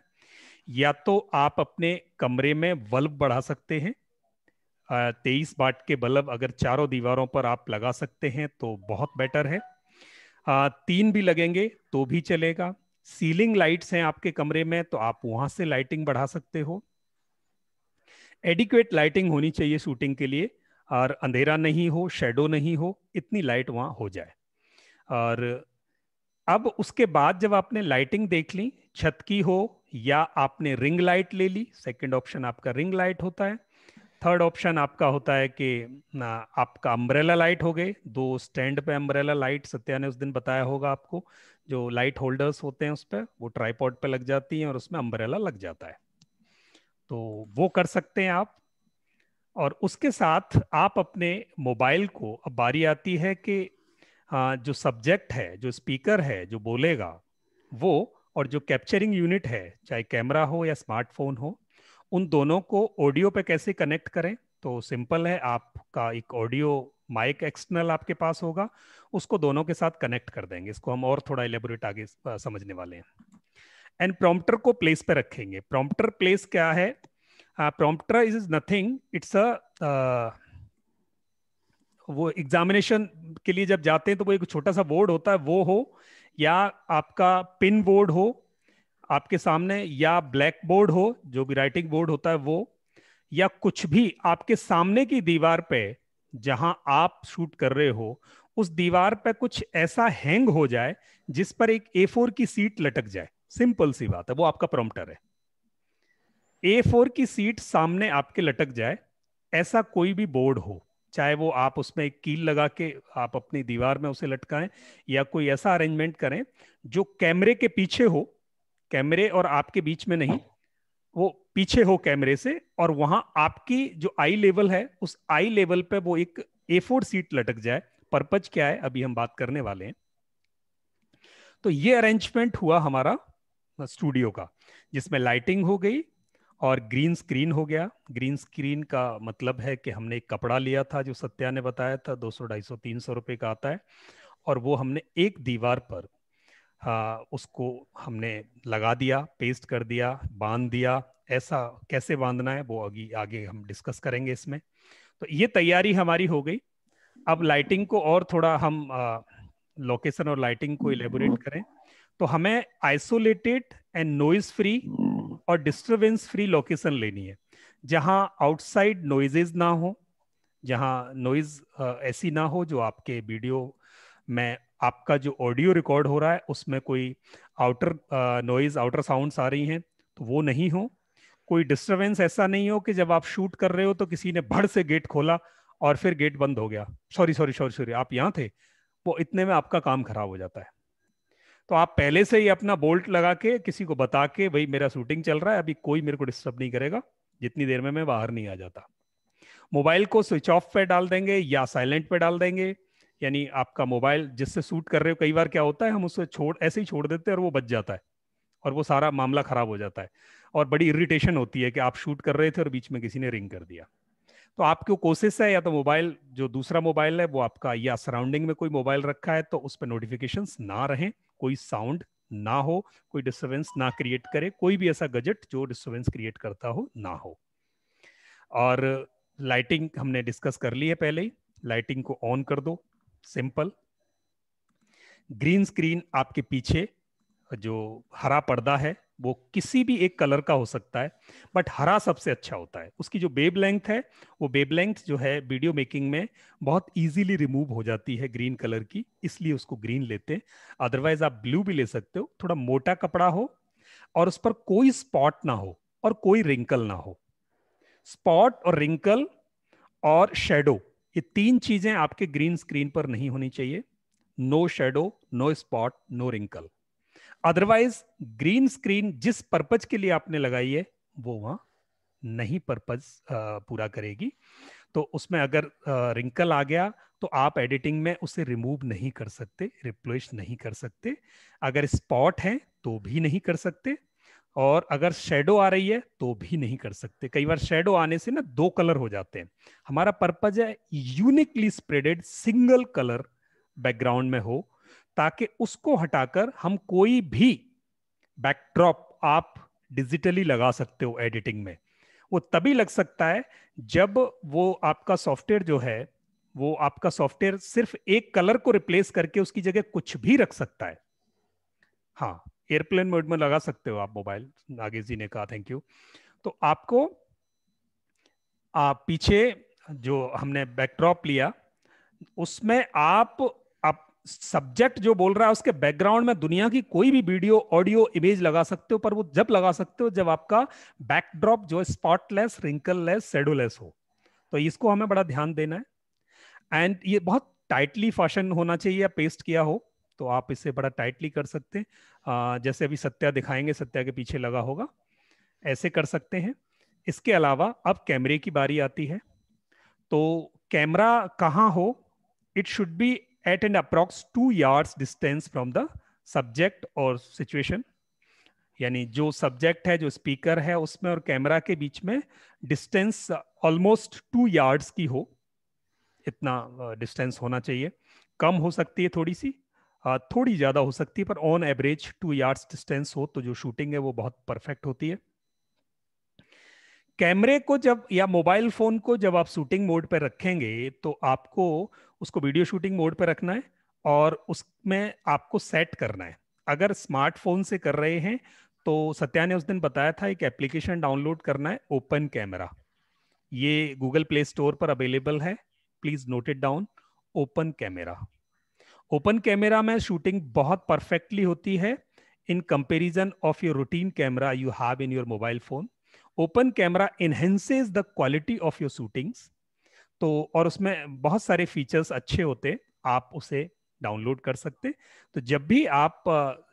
या तो आप अपने कमरे में बल्ब बढ़ा सकते हैं तेईस बाट के बल्ब अगर चारों दीवारों पर आप लगा सकते हैं तो बहुत बेटर है आ, तीन भी लगेंगे तो भी चलेगा सीलिंग लाइट्स हैं आपके कमरे में तो आप वहां से लाइटिंग बढ़ा सकते हो एडिक्वेट लाइटिंग होनी चाहिए शूटिंग के लिए और अंधेरा नहीं हो शेडो नहीं हो इतनी लाइट वहां हो जाए और अब उसके बाद जब आपने लाइटिंग देख ली छत की हो या आपने रिंग लाइट ले ली सेकंड ऑप्शन आपका रिंग लाइट होता है थर्ड ऑप्शन आपका होता है कि ना आपका अम्ब्रेला लाइट हो गए दो स्टैंड पे अम्ब्रेला लाइट सत्या ने उस दिन बताया होगा आपको जो लाइट होल्डर्स होते हैं उस पर वो ट्राईपॉड पे लग जाती हैं और उसमें अम्ब्रेला लग जाता है तो वो कर सकते हैं आप और उसके साथ आप अपने मोबाइल को अब बारी आती है कि जो सब्जेक्ट है जो स्पीकर है जो बोलेगा वो और जो कैप्चरिंग यूनिट है चाहे कैमरा हो या स्मार्टफोन हो उन दोनों को ऑडियो पे कैसे कनेक्ट करें तो सिंपल है आपका एक ऑडियो माइक एक्सटर्नल आपके पास होगा उसको दोनों के साथ कनेक्ट कर देंगे इसको हम और थोड़ा एलेबोरेट आगे समझने वाले हैं एंड प्रोमटर को प्लेस पे रखेंगे प्रोमटर प्लेस क्या है prompter is is nothing it's a वो एग्जामिनेशन के लिए जब जाते हैं तो वो एक छोटा सा बोर्ड होता है वो हो या आपका पिन बोर्ड हो आपके सामने या ब्लैक बोर्ड हो जो भी राइटिंग बोर्ड होता है वो या कुछ भी आपके सामने की दीवार पे जहां आप शूट कर रहे हो उस दीवार पे कुछ ऐसा हैंग हो जाए जिस पर एक ए फोर की सीट लटक जाए सिंपल सी बात है वो आपका प्रोमटर है ए फोर की सीट सामने आपके लटक जाए ऐसा कोई भी बोर्ड हो चाहे वो आप उसमें एक कील लगा के आप अपनी दीवार में उसे लटकाएं या कोई ऐसा अरेंजमेंट करें जो कैमरे के पीछे हो कैमरे और आपके बीच में नहीं वो पीछे हो कैमरे से और वहां आपकी जो आई लेवल है उस आई लेवल पे वो एक ए फोर सीट लटक जाए पर्पज क्या है अभी हम बात करने वाले हैं तो ये अरेंजमेंट हुआ हमारा स्टूडियो का जिसमें लाइटिंग हो गई और ग्रीन स्क्रीन हो गया ग्रीन स्क्रीन का मतलब है कि हमने एक कपड़ा लिया था जो सत्या ने बताया था 200 250 300 रुपए का आता है और वो हमने एक दीवार पर आ, हाँ, उसको हमने लगा दिया पेस्ट कर दिया बांध दिया ऐसा कैसे बांधना है वो आगे आगे हम डिस्कस करेंगे इसमें तो ये तैयारी हमारी हो गई अब लाइटिंग को और थोड़ा हम लोकेशन और लाइटिंग को इलेबोरेट करें तो हमें आइसोलेटेड एंड नॉइज फ्री और डिस्टरबेंस फ्री लोकेशन लेनी है जहां आउटसाइड नोइजेज ना हो जहाँ नॉइज ऐसी ना हो जो आपके वीडियो में आपका जो ऑडियो रिकॉर्ड हो रहा है उसमें कोई आउटर नॉइज आउटर साउंड्स आ रही हैं तो वो नहीं हो कोई डिस्टरबेंस ऐसा नहीं हो कि जब आप शूट कर रहे हो तो किसी ने भड़ से गेट खोला और फिर गेट बंद हो गया सॉरी सॉरी सॉरी सॉरी आप यहाँ थे वो इतने में आपका काम खराब हो जाता है तो आप पहले से ही अपना बोल्ट लगा के किसी को बता के भाई मेरा शूटिंग चल रहा है अभी कोई मेरे को डिस्टर्ब नहीं करेगा जितनी देर में मैं बाहर नहीं आ जाता मोबाइल को स्विच ऑफ पे डाल देंगे या साइलेंट पे डाल देंगे यानी आपका मोबाइल जिससे शूट कर रहे हो कई बार क्या होता है हम उससे छोड़ ऐसे ही छोड़ देते हैं और वो बच जाता है और वो सारा मामला खराब हो जाता है और बड़ी इरिटेशन होती है कि आप शूट कर रहे थे और बीच में किसी ने रिंग कर दिया तो आपकी कोशिश है या तो मोबाइल जो दूसरा मोबाइल है वो आपका या सराउंडिंग में कोई मोबाइल रखा है तो उस पर नोटिफिकेशन ना रहें कोई साउंड ना हो कोई डिस्टर्बेंस ना क्रिएट करे कोई भी ऐसा गजट जो डिस्टर्बेंस क्रिएट करता हो ना हो और लाइटिंग हमने डिस्कस कर ली है पहले ही लाइटिंग को ऑन कर दो सिंपल ग्रीन स्क्रीन आपके पीछे जो हरा पर्दा है वो किसी भी एक कलर का हो सकता है बट हरा सबसे अच्छा होता है उसकी जो बेब लेंथ है वो बेब लेंथ जो है वीडियो मेकिंग में बहुत इजीली रिमूव हो जाती है ग्रीन कलर की इसलिए उसको ग्रीन लेते हैं अदरवाइज आप ब्लू भी ले सकते हो थोड़ा मोटा कपड़ा हो और उस पर कोई स्पॉट ना हो और कोई रिंकल ना हो स्पॉट और रिंकल और शेडो ये तीन चीजें आपके ग्रीन स्क्रीन पर नहीं होनी चाहिए no shadow no spot no wrinkle otherwise green screen जिस पर्पज के लिए आपने लगाई है वो वहां नहीं पर्पज पूरा करेगी तो उसमें अगर रिंकल आ गया तो आप एडिटिंग में उसे रिमूव नहीं कर सकते रिप्लेस नहीं कर सकते अगर स्पॉट है तो भी नहीं कर सकते और अगर शेडो आ रही है तो भी नहीं कर सकते कई बार शेडो आने से ना दो कलर हो जाते हैं हमारा पर्पज है uniquely spreaded single colour background में हो ताकि उसको हटाकर हम कोई भी बैकड्रॉप आप डिजिटली लगा सकते हो एडिटिंग में वो तभी लग सकता है जब वो आपका सॉफ्टवेयर जो है वो आपका सॉफ्टवेयर सिर्फ एक कलर को रिप्लेस करके उसकी जगह कुछ भी रख सकता है हाँ एयरप्लेन मोड में लगा सकते हो आप मोबाइल नागेश जी ने कहा थैंक यू तो आपको आप पीछे जो हमने बैकड्रॉप लिया उसमें आप सब्जेक्ट जो बोल रहा है उसके बैकग्राउंड में दुनिया की कोई भी वीडियो ऑडियो इमेज लगा सकते हो पर वो जब लगा सकते हो जब आपका बैकड्रॉप जो स्पॉटलेस लेस सेडोलेस हो तो इसको हमें बड़ा ध्यान देना है एंड ये बहुत टाइटली फैशन होना चाहिए या पेस्ट किया हो तो आप इसे बड़ा टाइटली कर सकते हैं जैसे अभी सत्या दिखाएंगे सत्या के पीछे लगा होगा ऐसे कर सकते हैं इसके अलावा अब कैमरे की बारी आती है तो कैमरा कहाँ हो it should be at and approx two yards distance from the subject और सिचुएशन यानी जो सब्जेक्ट है जो स्पीकर है उसमें और कैमरा के बीच में डिस्टेंस ऑलमोस्ट टू यार्ड्स की हो इतना डिस्टेंस होना चाहिए कम हो सकती है थोड़ी सी थोड़ी ज़्यादा हो सकती है पर on average two yards distance हो तो जो शूटिंग है वो बहुत परफेक्ट होती है कैमरे को जब या मोबाइल फोन को जब आप शूटिंग मोड पर रखेंगे तो आपको उसको वीडियो शूटिंग मोड पर रखना है और उसमें आपको सेट करना है अगर स्मार्टफोन से कर रहे हैं तो सत्या ने उस दिन बताया था एक एप्लीकेशन डाउनलोड करना है ओपन कैमरा ये गूगल प्ले स्टोर पर अवेलेबल है please note it down open camera open camera में शूटिंग बहुत परफेक्टली होती है in comparison of your routine camera you have in your mobile phone open camera enhances the quality of your shootings तो और उसमें बहुत सारे फीचर्स अच्छे होते आप उसे डाउनलोड कर सकते तो जब भी आप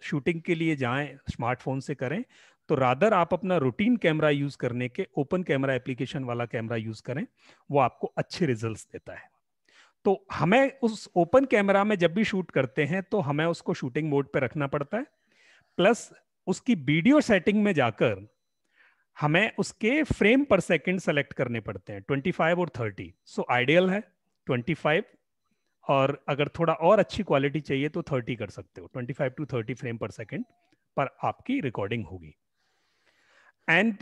शूटिंग के लिए जाएं स्मार्टफोन से करें तो रादर आप अपना रूटीन कैमरा यूज करने के ओपन कैमरा एप्लीकेशन वाला कैमरा यूज करें वो आपको अच्छे रिजल्ट्स देता है तो हमें उस ओपन कैमरा में जब भी शूट करते हैं तो हमें उसको शूटिंग मोड पर रखना पड़ता है प्लस उसकी वीडियो सेटिंग में जाकर हमें उसके फ्रेम पर सेकंड सेलेक्ट करने पड़ते हैं 25 और 30 सो आइडियल है 25 और अगर थोड़ा और अच्छी क्वालिटी चाहिए तो 30 कर सकते हो 25 टू 30 फ्रेम पर सेकंड पर आपकी रिकॉर्डिंग होगी एंड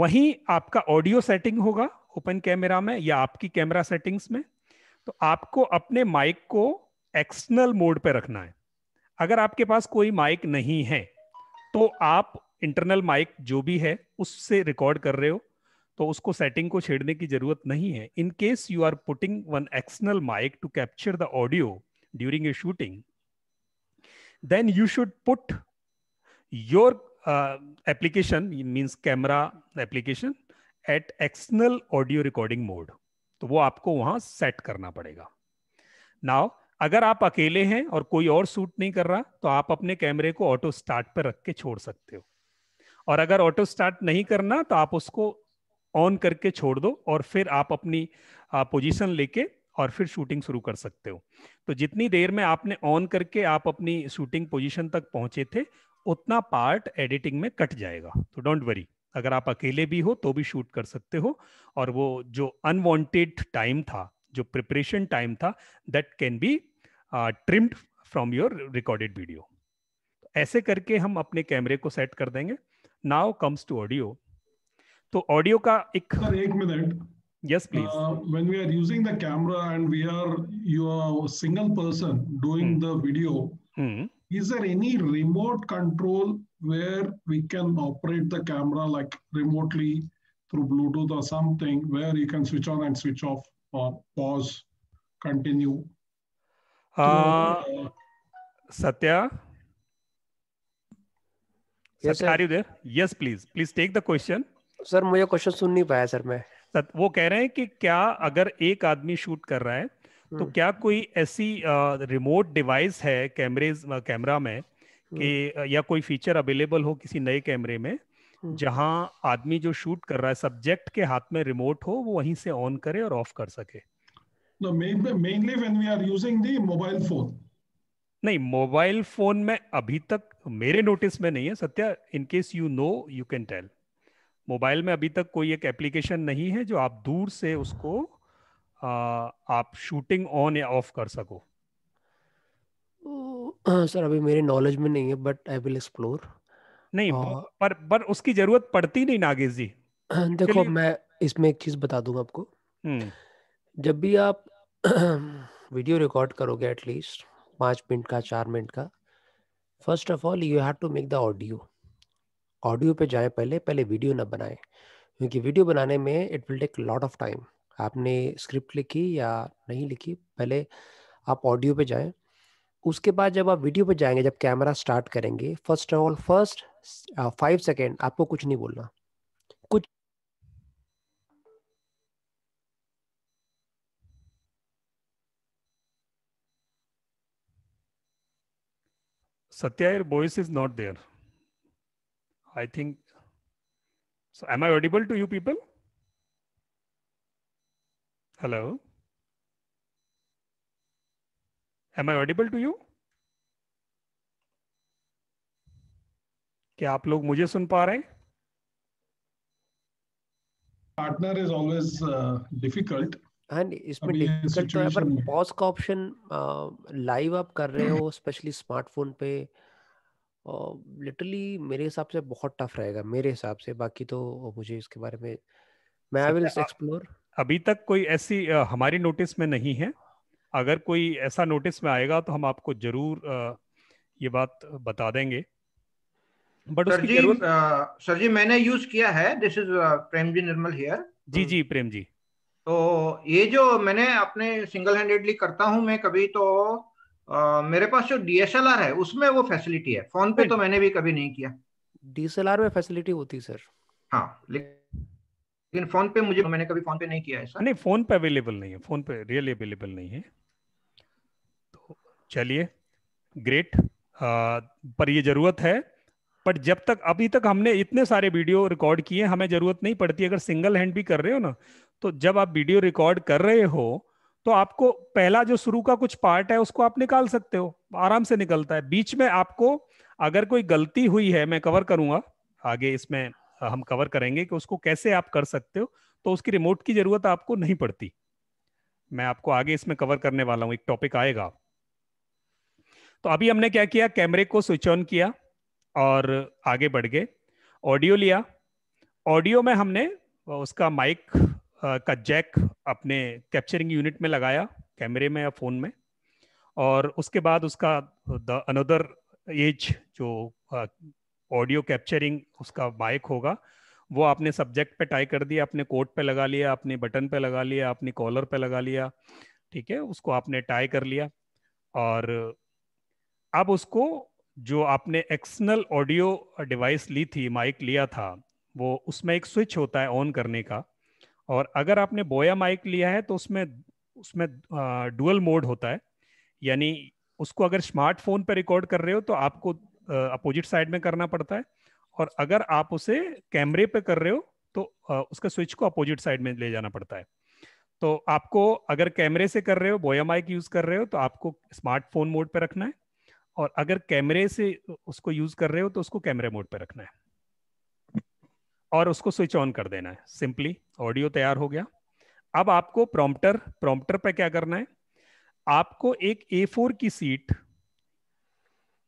वहीं आपका ऑडियो सेटिंग होगा ओपन कैमरा में या आपकी कैमरा सेटिंग्स में तो आपको अपने माइक को एक्सटर्नल मोड पर रखना है अगर आपके पास कोई माइक नहीं है तो आप इंटरनल माइक जो भी है उससे रिकॉर्ड कर रहे हो तो उसको सेटिंग को छेड़ने की जरूरत नहीं है in case you are putting one external mic to capture the audio during a shooting then you should put your application means camera application at external audio recording mode तो वो आपको वहां सेट करना पड़ेगा नाउ अगर आप अकेले हैं और कोई और सूट नहीं कर रहा तो आप अपने कैमरे को ऑटो स्टार्ट पर रख के छोड़ सकते हो और अगर ऑटो स्टार्ट नहीं करना तो आप उसको ऑन करके छोड़ दो और फिर आप अपनी पोजीशन लेके और फिर शूटिंग शुरू कर सकते हो तो जितनी देर में आपने ऑन करके आप अपनी शूटिंग पोजीशन तक पहुंचे थे उतना पार्ट एडिटिंग में कट जाएगा तो डोंट वरी अगर आप अकेले भी हो तो भी शूट कर सकते हो और वो जो अनवांटेड टाइम था जो प्रिपरेशन टाइम था that can be trimmed from your recorded video ऐसे करके हम अपने कैमरे को सेट कर देंगे नाउ कम्स टू ऑडियो तो ऑडियो का एक सर एक मिनट yes please uh, when we are using the camera and we are you are a single person doing mm. the video mm. is there any remote control where we can operate the camera like remotely through bluetooth or something where you can switch on and switch off or pause continue uh, so, uh, satya yes, sir, Are you there? Yes, please. Please take the question. Sir मुझे question सुन नहीं पाया sir मैं sir वो कह रहे हैं कि क्या अगर एक आदमी शूट कर रहा है तो हम्म। क्या कोई ऐसी रिमोट डिवाइस है कैमरे कैमरा में हम्म। कि या कोई फीचर अवेलेबल हो किसी नए कैमरे में हम्म। जहां आदमी जो शूट कर रहा है सब्जेक्ट के हाथ में रिमोट हो वो वहीं से ऑन करे और ऑफ कर सके mainly when we are using using the mobile नहीं मोबाइल फोन में अभी तक मेरे नोटिस में नहीं है Satya in case you know you can tell mobile में अभी तक कोई एक एप्लीकेशन नहीं है जो आप दूर से उसको आ, आप शूटिंग ऑन या ऑफ कर सको हाँ, सर अभी मेरे नॉलेज में नहीं है बट आई विल एक्सप्लोर नहीं आ, पर पर उसकी जरूरत पड़ती नहीं नागेश जी हाँ, देखो मैं इसमें एक चीज बता दूंगा आपको हम्म। जब भी आप वीडियो रिकॉर्ड करोगे एटलीस्ट पाँच मिनट का चार मिनट का first of all you have to make the audio audio पे जाए पहले पहले वीडियो ना बनाए क्योंकि वीडियो बनाने में it will take lot of time आपने स्क्रिप्ट लिखी या नहीं लिखी पहले आप ऑडियो पे जाएं उसके बाद जब आप वीडियो पे जाएंगे जब कैमरा स्टार्ट करेंगे first of all first five second आपको कुछ नहीं बोलना Satyair voice is not there. I think. So, am I audible to you people? Hello? Am I audible to you? क्या आप लोग मुझे सुन पा रहे हैं partner is always uh, difficult हाँ इसमें डिफिकल्ट तो है पर पॉज का ऑप्शन लाइव आप कर रहे हो स्पेशली स्मार्टफोन पे लिटरली मेरे हिसाब से बहुत टफ रहेगा मेरे हिसाब से बाकी तो मुझे इसके बारे में मैं आई विल एक्सप्लोर अभी तक कोई ऐसी हमारी नोटिस में नहीं है अगर कोई ऐसा नोटिस में आएगा तो हम आपको जरूर ये बात बता देंगे but sir ji sir ji मैंने यूज किया है this is Prem ji Nirmal hmm. Here जी जी प्रेम जी तो ये जो मैंने अपने सिंगल हैंडेडली करता हूं मैं कभी तो आ, मेरे पास जो डीएसएलआर है उसमें वो फैसिलिटी है फोन पे तो मैंने भी कभी नहीं किया डीएसएलआर में फैसिलिटी होती सर हाँ लेकिन फोन पे मुझे मैंने कभी फोन पे नहीं किया ऐसा नहीं फोन पे अवेलेबल नहीं है फोन पे रियली अवेलेबल नहीं है तो चलिए ग्रेट आ, पर ये जरूरत है पर जब तक अभी तक हमने इतने सारे वीडियो रिकॉर्ड किए हमें जरूरत नहीं पड़ती अगर सिंगल हैंड भी कर रहे हो ना तो जब आप वीडियो रिकॉर्ड कर रहे हो तो आपको पहला जो शुरू का कुछ पार्ट है उसको आप निकाल सकते हो आराम से निकलता है बीच में आपको अगर कोई गलती हुई है मैं कवर करूंगा आगे इसमें हम कवर करेंगे कि उसको कैसे आप कर सकते हो तो उसकी रिमोट की जरूरत आपको नहीं पड़ती मैं आपको आगे इसमें कवर करने वाला हूं एक टॉपिक आएगा तो अभी हमने क्या किया कैमरे को स्विच ऑन किया और आगे बढ़ गए ऑडियो लिया ऑडियो में हमने उसका माइक का जैक अपने कैप्चरिंग यूनिट में लगाया कैमरे में या फ़ोन में और उसके बाद उसका द अनदर एज जो ऑडियो कैप्चरिंग उसका माइक होगा वो आपने सब्जेक्ट पे टाई कर दिया अपने कोट पे लगा लिया अपने बटन पे लगा लिया अपने कॉलर पे लगा लिया ठीक है उसको आपने टाई कर लिया और अब उसको जो आपने एक्सटर्नल ऑडियो डिवाइस ली थी माइक लिया था वो उसमें एक स्विच होता है ऑन करने का और अगर आपने बोया माइक लिया है तो उसमें उसमें डुअल मोड होता है यानी उसको अगर स्मार्टफोन पर रिकॉर्ड कर रहे हो तो आपको अपोजिट साइड में करना पड़ता है और अगर आप उसे कैमरे पे कर रहे हो तो आ, उसका स्विच को अपोजिट साइड में ले जाना पड़ता है तो आपको अगर कैमरे से कर रहे हो बोया माइक यूज़ कर रहे हो तो आपको स्मार्टफोन मोड पर रखना है और अगर कैमरे से उसको यूज़ कर रहे हो तो उसको कैमरे मोड पर रखना है और उसको स्विच ऑन कर देना है सिंपली ऑडियो तैयार हो गया अब आपको प्रॉम्प्टर प्रॉम्प्टर पर क्या करना है आपको एक ए फोर की सीट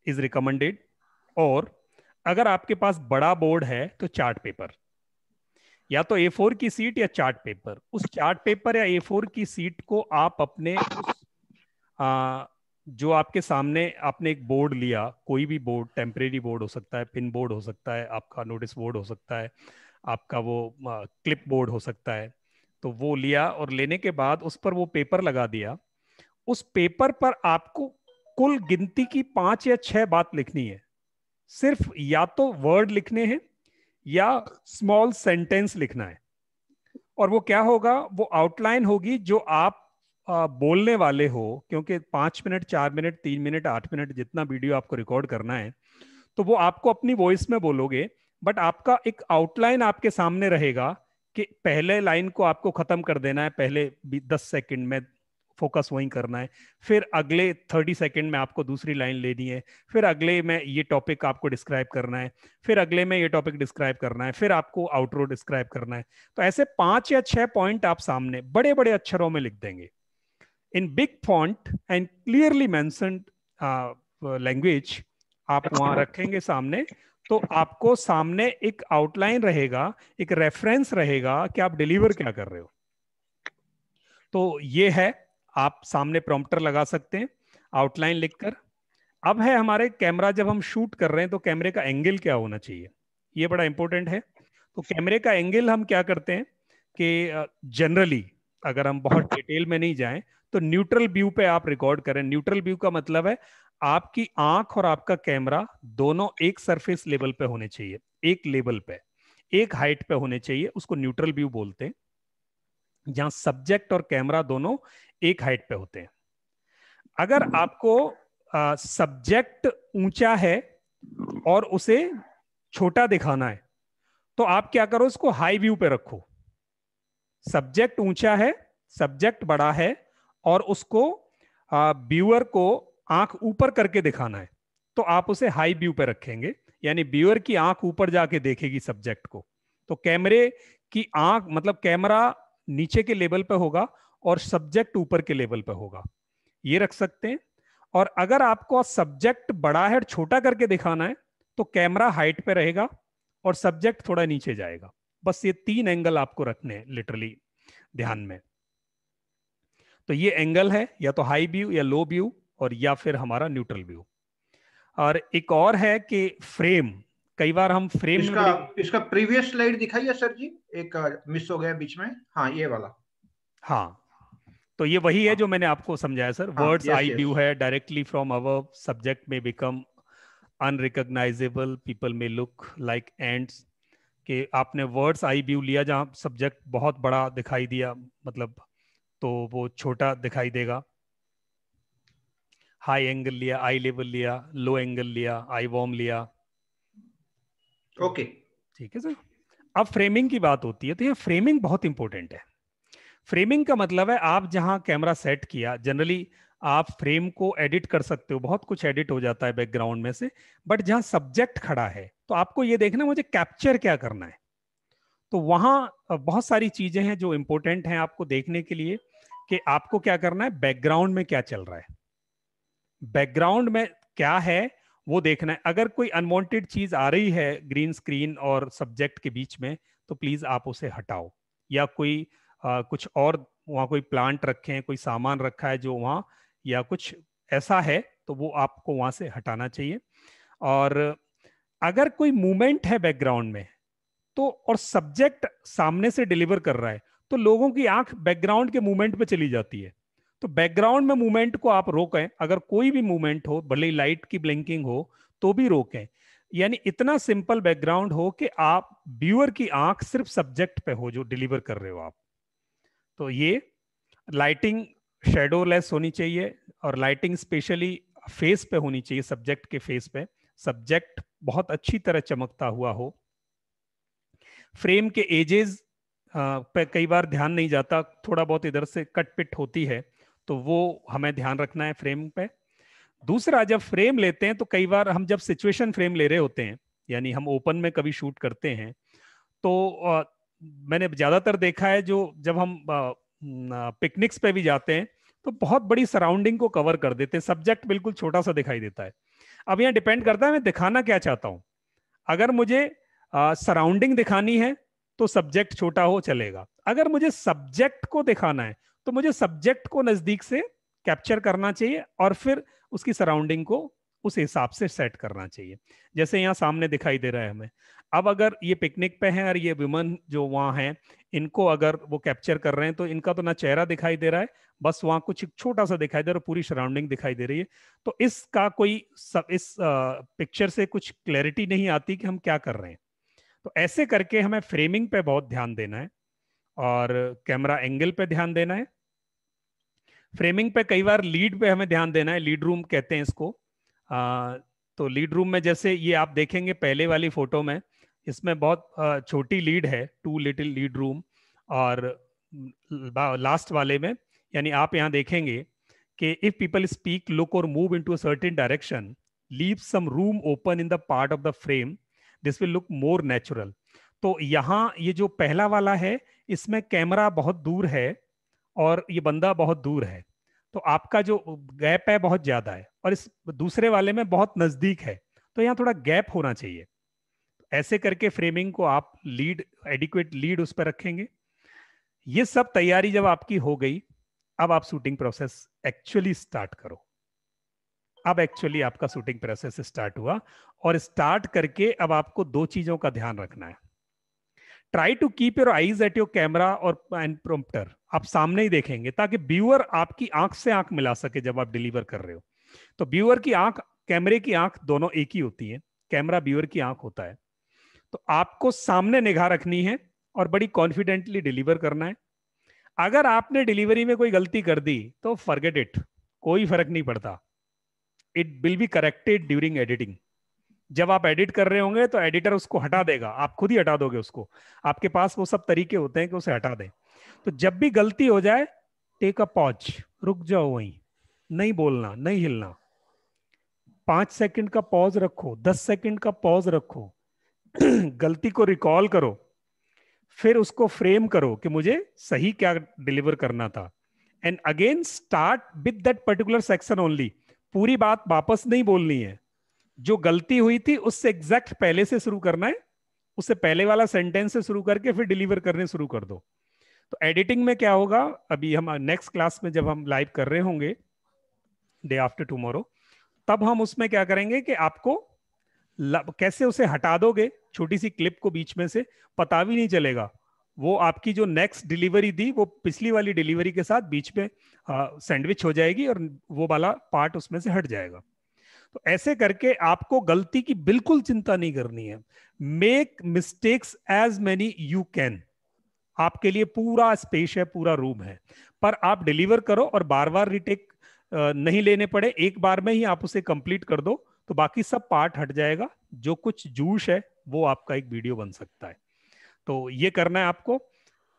इज रिकमेंडेड और अगर आपके पास बड़ा बोर्ड है तो चार्ट पेपर या तो ए फोर की सीट या चार्ट पेपर उस चार्ट पेपर या ए फोर की सीट को आप अपने उस आ, जो आपके सामने आपने एक बोर्ड लिया कोई भी बोर्ड टेम्परेरी बोर्ड हो सकता है पिन बोर्ड हो सकता है आपका नोटिस बोर्ड हो सकता है आपका वो क्लिप बोर्ड हो सकता है तो वो लिया और लेने के बाद उस पर वो पेपर लगा दिया उस पेपर पर आपको कुल गिनती की पांच या छह बात लिखनी है सिर्फ या तो वर्ड लिखने हैं या स्मॉल सेंटेंस लिखना है और वो क्या होगा वो आउटलाइन होगी जो आप बोलने वाले हो क्योंकि पांच मिनट चार मिनट तीन मिनट आठ मिनट जितना वीडियो आपको रिकॉर्ड करना है तो वो आपको अपनी वॉइस में बोलोगे बट आपका एक आउटलाइन आपके सामने रहेगा कि पहले लाइन को आपको ख़त्म कर देना है पहले दस सेकेंड में फोकस वहीं करना है फिर अगले थर्टी सेकेंड में आपको दूसरी लाइन लेनी है फिर अगले में ये टॉपिक आपको डिस्क्राइब करना है फिर अगले में ये टॉपिक डिस्क्राइब करना है फिर आपको आउटरो डिस्क्राइब करना है तो ऐसे पांच या छः पॉइंट आप सामने बड़े बड़े अक्षरों में लिख देंगे in big point and clearly मैं लैंग्वेज आप वहां रखेंगे सामने तो आपको सामने एक आउटलाइन रहेगा एक रेफरेंस रहेगा कि आप डिलीवर क्या कर रहे हो तो ये है आप सामने प्रॉम्प्टर लगा सकते हैं आउटलाइन लिखकर अब है हमारे कैमरा जब हम शूट कर रहे हैं तो कैमरे का एंगल क्या होना चाहिए ये बड़ा इंपॉर्टेंट है तो कैमरे का एंगल हम क्या करते हैं कि जनरली uh, अगर हम बहुत डिटेल में नहीं जाएं तो न्यूट्रल व्यू पे आप रिकॉर्ड करें न्यूट्रल व्यू का मतलब है आपकी आंख और आपका कैमरा दोनों एक सरफेस लेवल पे होने चाहिए एक लेवल पे एक हाइट पे होने चाहिए उसको न्यूट्रल व्यू बोलते हैं जहां सब्जेक्ट और कैमरा दोनों एक हाइट पे होते हैं अगर आपको सब्जेक्ट ऊंचा है और उसे छोटा दिखाना है तो आप क्या करो उसको हाई व्यू पे रखो सब्जेक्ट ऊंचा है सब्जेक्ट बड़ा है और उसको व्यूअर को आंख ऊपर करके दिखाना है तो आप उसे हाई व्यू पे रखेंगे यानी व्यूअर की आंख ऊपर जाके देखेगी सब्जेक्ट को तो कैमरे की आंख मतलब कैमरा नीचे के लेवल पे होगा और सब्जेक्ट ऊपर के लेवल पे होगा ये रख सकते हैं और अगर आपको सब्जेक्ट बड़ा है छोटा करके दिखाना है तो कैमरा हाइट पे रहेगा और सब्जेक्ट थोड़ा नीचे जाएगा बस ये तीन एंगल आपको रखने हैं लिटरली ध्यान में तो ये एंगल है या तो हाई व्यू या लो व्यू और या फिर हमारा न्यूट्रल व्यू और एक और है कि फ्रेम कई बार हम फ्रेम इसका, इसका प्रीवियस स्लाइड दिखाइए सर जी एक मिस हो गया बीच में हाँ ये वाला हाँ तो ये वही है हाँ। जो मैंने आपको समझाया सर वर्ड्स आई व्यू है डायरेक्टली फ्रॉम अवर सब्जेक्ट में बिकम अनरिकग्नाइजेबल पीपल में लुक लाइक एंड्स कि आपने वर्ड्स आई व्यू लिया जहाँ सब्जेक्ट बहुत बड़ा दिखाई दिया मतलब तो वो छोटा दिखाई देगा हाई एंगल लिया आई लेवल लिया लो एंगल लिया आई वॉर्म लिया ओके ठीक है सर अब फ्रेमिंग की बात होती है तो ये फ्रेमिंग बहुत इंपॉर्टेंट है फ्रेमिंग का मतलब है आप जहां कैमरा सेट किया जनरली आप फ्रेम को एडिट कर सकते हो बहुत कुछ एडिट हो जाता है बैकग्राउंड में से बट जहां सब्जेक्ट खड़ा है तो आपको ये देखना मुझे कैप्चर क्या करना है तो वहां बहुत सारी चीजें हैं जो इंपॉर्टेंट हैं आपको देखने के लिए कि आपको क्या करना है बैकग्राउंड में क्या चल रहा है बैकग्राउंड में क्या है वो देखना है अगर कोई अनवांटेड चीज आ रही है ग्रीन स्क्रीन और सब्जेक्ट के बीच में तो प्लीज आप उसे हटाओ या कोई आ, कुछ और वहाँ कोई प्लांट रखे हैं कोई सामान रखा है जो वहाँ या कुछ ऐसा है तो वो आपको वहाँ से हटाना चाहिए और अगर कोई मूवमेंट है बैकग्राउंड में तो और सब्जेक्ट सामने से डिलीवर कर रहा है तो लोगों की आंख बैकग्राउंड के मूवमेंट पे चली जाती है तो बैकग्राउंड में मूवमेंट को आप रोकें अगर कोई भी मूवमेंट हो भले ही लाइट की ब्लिंकिंग हो तो भी रोकें यानी इतना सिंपल बैकग्राउंड हो कि आप व्यूअर की आंख सिर्फ सब्जेक्ट पे हो जो डिलीवर कर रहे हो आप तो ये लाइटिंग शेडो लेस होनी चाहिए और लाइटिंग स्पेशली फेस पे होनी चाहिए सब्जेक्ट के फेस पे सब्जेक्ट बहुत अच्छी तरह चमकता हुआ हो फ्रेम के एजेस पे कई बार ध्यान नहीं जाता थोड़ा बहुत इधर से कट पिट होती है तो वो हमें ध्यान रखना है फ्रेम पे दूसरा जब फ्रेम लेते हैं तो कई बार हम जब सिचुएशन फ्रेम ले रहे होते हैं यानी हम ओपन में कभी शूट करते हैं तो आ, मैंने ज़्यादातर देखा है जो जब हम पिकनिक्स पे भी जाते हैं तो बहुत बड़ी सराउंडिंग को कवर कर देते हैं सब्जेक्ट बिल्कुल छोटा सा दिखाई देता है अब यहाँ डिपेंड करता है मैं दिखाना क्या चाहता हूँ अगर मुझे सराउंडिंग दिखानी है तो सब्जेक्ट छोटा हो चलेगा अगर मुझे सब्जेक्ट को दिखाना है तो मुझे सब्जेक्ट को नजदीक से कैप्चर करना चाहिए और फिर उसकी सराउंडिंग को उस हिसाब से सेट करना चाहिए जैसे यहाँ सामने दिखाई दे रहा है हमें अब अगर ये पिकनिक पे हैं और ये वुमन जो वहाँ हैं इनको अगर वो कैप्चर कर रहे हैं तो इनका तो ना चेहरा दिखाई दे रहा है बस वहाँ कुछ छोटा सा दिखाई दे रहा है पूरी सराउंडिंग दिखाई दे रही है तो इसका कोई सब इस आ, पिक्चर से कुछ क्लैरिटी नहीं आती कि हम क्या कर रहे हैं तो ऐसे करके हमें फ्रेमिंग पे बहुत ध्यान देना है और कैमरा एंगल पे ध्यान देना है फ्रेमिंग पे कई बार लीड पे हमें ध्यान देना है लीड रूम कहते हैं इसको आ, तो लीड रूम में जैसे ये आप देखेंगे पहले वाली फोटो में इसमें बहुत छोटी लीड है टू लिटिल लीड रूम और लास्ट वाले में यानी आप यहाँ देखेंगे कि इफ पीपल स्पीक लुक और move into certain direction leave some room open in the part of the frame this will look more natural तो यहाँ ये जो पहला वाला है इसमें कैमरा बहुत दूर है और ये बंदा बहुत दूर है तो आपका जो गैप है बहुत ज़्यादा है और इस दूसरे वाले में बहुत नज़दीक है तो यहाँ थोड़ा गैप होना चाहिए ऐसे करके फ्रेमिंग को आप लीड एडिक्वेट लीड उस पर रखेंगे ये सब तैयारी जब आपकी हो गई अब आप शूटिंग प्रोसेस एक्चुअली स्टार्ट करो अब एक्चुअली आपका शूटिंग प्रोसेस स्टार्ट हुआ और स्टार्ट करके अब आपको दो चीजों का ध्यान रखना है try to keep your eyes at your camera और एंड प्रोमटर आप सामने ही देखेंगे ताकि व्यूअर आपकी आंख से आंख मिला सके जब आप डिलीवर कर रहे हो तो व्यूअर की आंख कैमरे की आंख दोनों एक ही होती है कैमरा व्यूअर की आंख होता है तो आपको सामने निगाह रखनी है और बड़ी कॉन्फिडेंटली डिलीवर करना है अगर आपने डिलीवरी में कोई गलती कर दी तो फर्गेट इट कोई फर्क नहीं पड़ता it will be corrected during editing जब आप एडिट कर रहे होंगे तो एडिटर उसको हटा देगा आप खुद ही हटा दोगे उसको आपके पास वो सब तरीके होते हैं कि उसे हटा दें तो जब भी गलती हो जाए टेक अ पॉज रुक जाओ वहीं नहीं बोलना नहीं हिलना पांच सेकंड का पॉज रखो दस सेकंड का पॉज रखो गलती को रिकॉल करो फिर उसको फ्रेम करो कि मुझे सही क्या डिलीवर करना था and again start with that particular section only पूरी बात वापस नहीं बोलनी है जो गलती हुई थी उससे एग्जैक्ट पहले से शुरू करना है उससे पहले वाला सेंटेंस से शुरू करके फिर डिलीवर करने शुरू कर दो तो एडिटिंग में क्या होगा अभी हम नेक्स्ट uh, क्लास में जब हम लाइव कर रहे होंगे डे आफ्टर टुमारो तब हम उसमें क्या करेंगे कि आपको कैसे उसे हटा दोगे छोटी सी क्लिप को बीच में से पता भी नहीं चलेगा वो आपकी जो नेक्स्ट डिलीवरी दी वो पिछली वाली डिलीवरी के साथ बीच में सैंडविच हो जाएगी और वो वाला पार्ट उसमें से हट जाएगा तो ऐसे करके आपको गलती की बिल्कुल चिंता नहीं करनी है make mistakes as many you can आपके लिए पूरा स्पेस है पूरा रूम है पर आप डिलीवर करो और बार बार रिटेक नहीं लेने पड़े एक बार में ही आप उसे कंप्लीट कर दो तो बाकी सब पार्ट हट जाएगा जो कुछ जूश है वो आपका एक वीडियो बन सकता है तो ये करना है आपको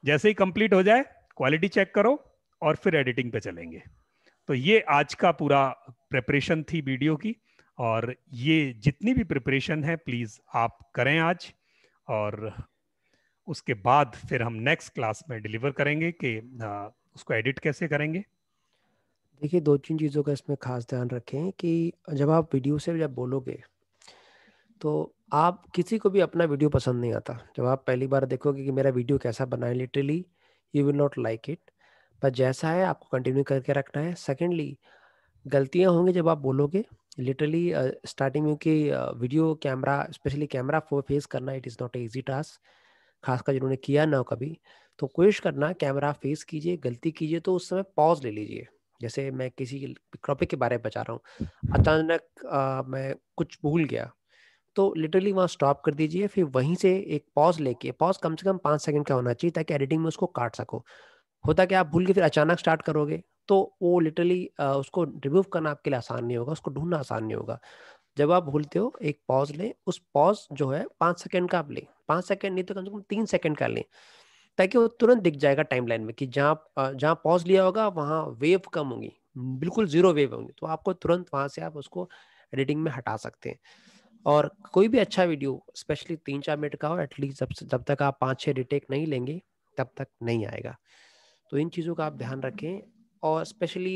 जैसे ही कंप्लीट हो जाए क्वालिटी चेक करो और फिर एडिटिंग पे चलेंगे तो ये आज का पूरा प्रिपरेशन थी वीडियो की और ये जितनी भी प्रिपरेशन है प्लीज़ आप करें आज और उसके बाद फिर हम नेक्स्ट क्लास में डिलीवर करेंगे कि उसको एडिट कैसे करेंगे देखिए दो तीन चीज़ों का इसमें खास ध्यान रखें कि जब आप वीडियो से जब बोलोगे तो आप किसी को भी अपना वीडियो पसंद नहीं आता जब आप पहली बार देखोगे कि मेरा वीडियो कैसा बना है literally you will not like it पर जैसा है आपको कंटिन्यू करके रखना है सेकेंडली गलतियाँ होंगी जब आप बोलोगे लिटरली स्टार्टिंग में कि video camera specially camera face करना it is not a easy task खासकर जिन्होंने किया ना हो कभी तो कोशिश करना कैमरा फेस कीजिए गलती कीजिए तो उस समय पॉज ले लीजिए जैसे मैं किसी टॉपिक के बारे में बता रहा हूँ अचानक मैं कुछ भूल गया तो लिटरली वहाँ स्टॉप कर दीजिए फिर वहीं से एक पॉज लेके पॉज कम से कम पाँच सेकंड का होना चाहिए ताकि एडिटिंग में उसको काट सको होता क्या आप भूल के फिर अचानक स्टार्ट करोगे तो वो लिटरली उसको रिमूव करना आपके लिए आसान नहीं होगा उसको ढूंढना आसान नहीं होगा जब आप भूलते हो एक पॉज लें उस पॉज जो है पाँच सेकेंड का आप लें पाँच सेकेंड नहीं तो कम से कम तीन सेकेंड का लें ताकि वो तुरंत दिख जाएगा टाइमलाइन में कि जहाँ जहाँ पॉज लिया होगा वहाँ वेव कम होंगी बिल्कुल जीरो वेव होंगी तो आपको तुरंत वहाँ से आप उसको एडिटिंग में हटा सकते हैं और कोई भी अच्छा वीडियो स्पेशली तीन चार मिनट का हो एटलीस्ट जब जब तक आप पाँच छः रिटेक नहीं लेंगे तब तक नहीं आएगा तो इन चीज़ों का आप ध्यान रखें और स्पेशली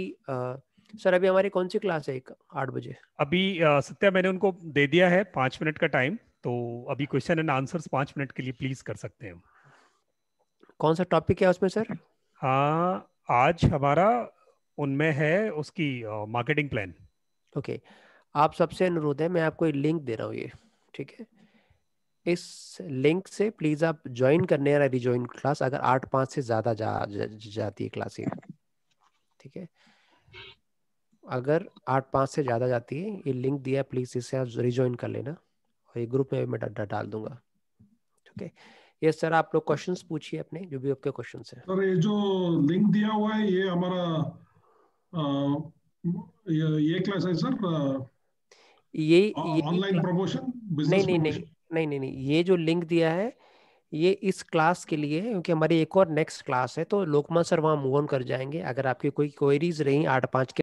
सर अभी हमारी कौन सी क्लास है एक आठ बजे अभी सत्या मैंने उनको दे दिया है पाँच मिनट का टाइम तो अभी क्वेश्चन एंड आंसर्स पाँच मिनट के लिए प्लीज कर सकते हैं कौन सा टॉपिक है उसमें सर हाँ आज हमारा उनमें है उसकी मार्केटिंग प्लान ओके okay. आप सबसे अनुरोध है मैं आपको एक लिंक दे रहा हूँ ये ठीक है इस लिंक से प्लीज आप ज्वाइन करने या रिज्वाइन क्लास अगर आठ पाँच से ज्यादा जा, जा, जाती है क्लास ठीक है अगर आठ पाँच से ज्यादा जाती है ये लिंक दिया प्लीज इसे आप रिज्वाइन कर लेना और ये ग्रुप में मैं डाटा डाल दूंगा ठीक है यस सर आप लोग क्वेश्चन पूछिए अपने जो भी आपके क्वेश्चन है सर ये जो लिंक दिया हुआ है ये हमारा आ, ये, ये क्लास है सर ये ऑनलाइन प्रमोशन नहीं नहीं नहीं नहीं नहीं नहीं ये जो लिंक दिया है ये इस क्लास के लिए है क्योंकि हमारी एक और नेक्स्ट क्लास है तो लोकमान सर वहाँ मूव ऑन कर जाएंगे अगर आपकी कोई क्वेरीज रही आठ पाँच के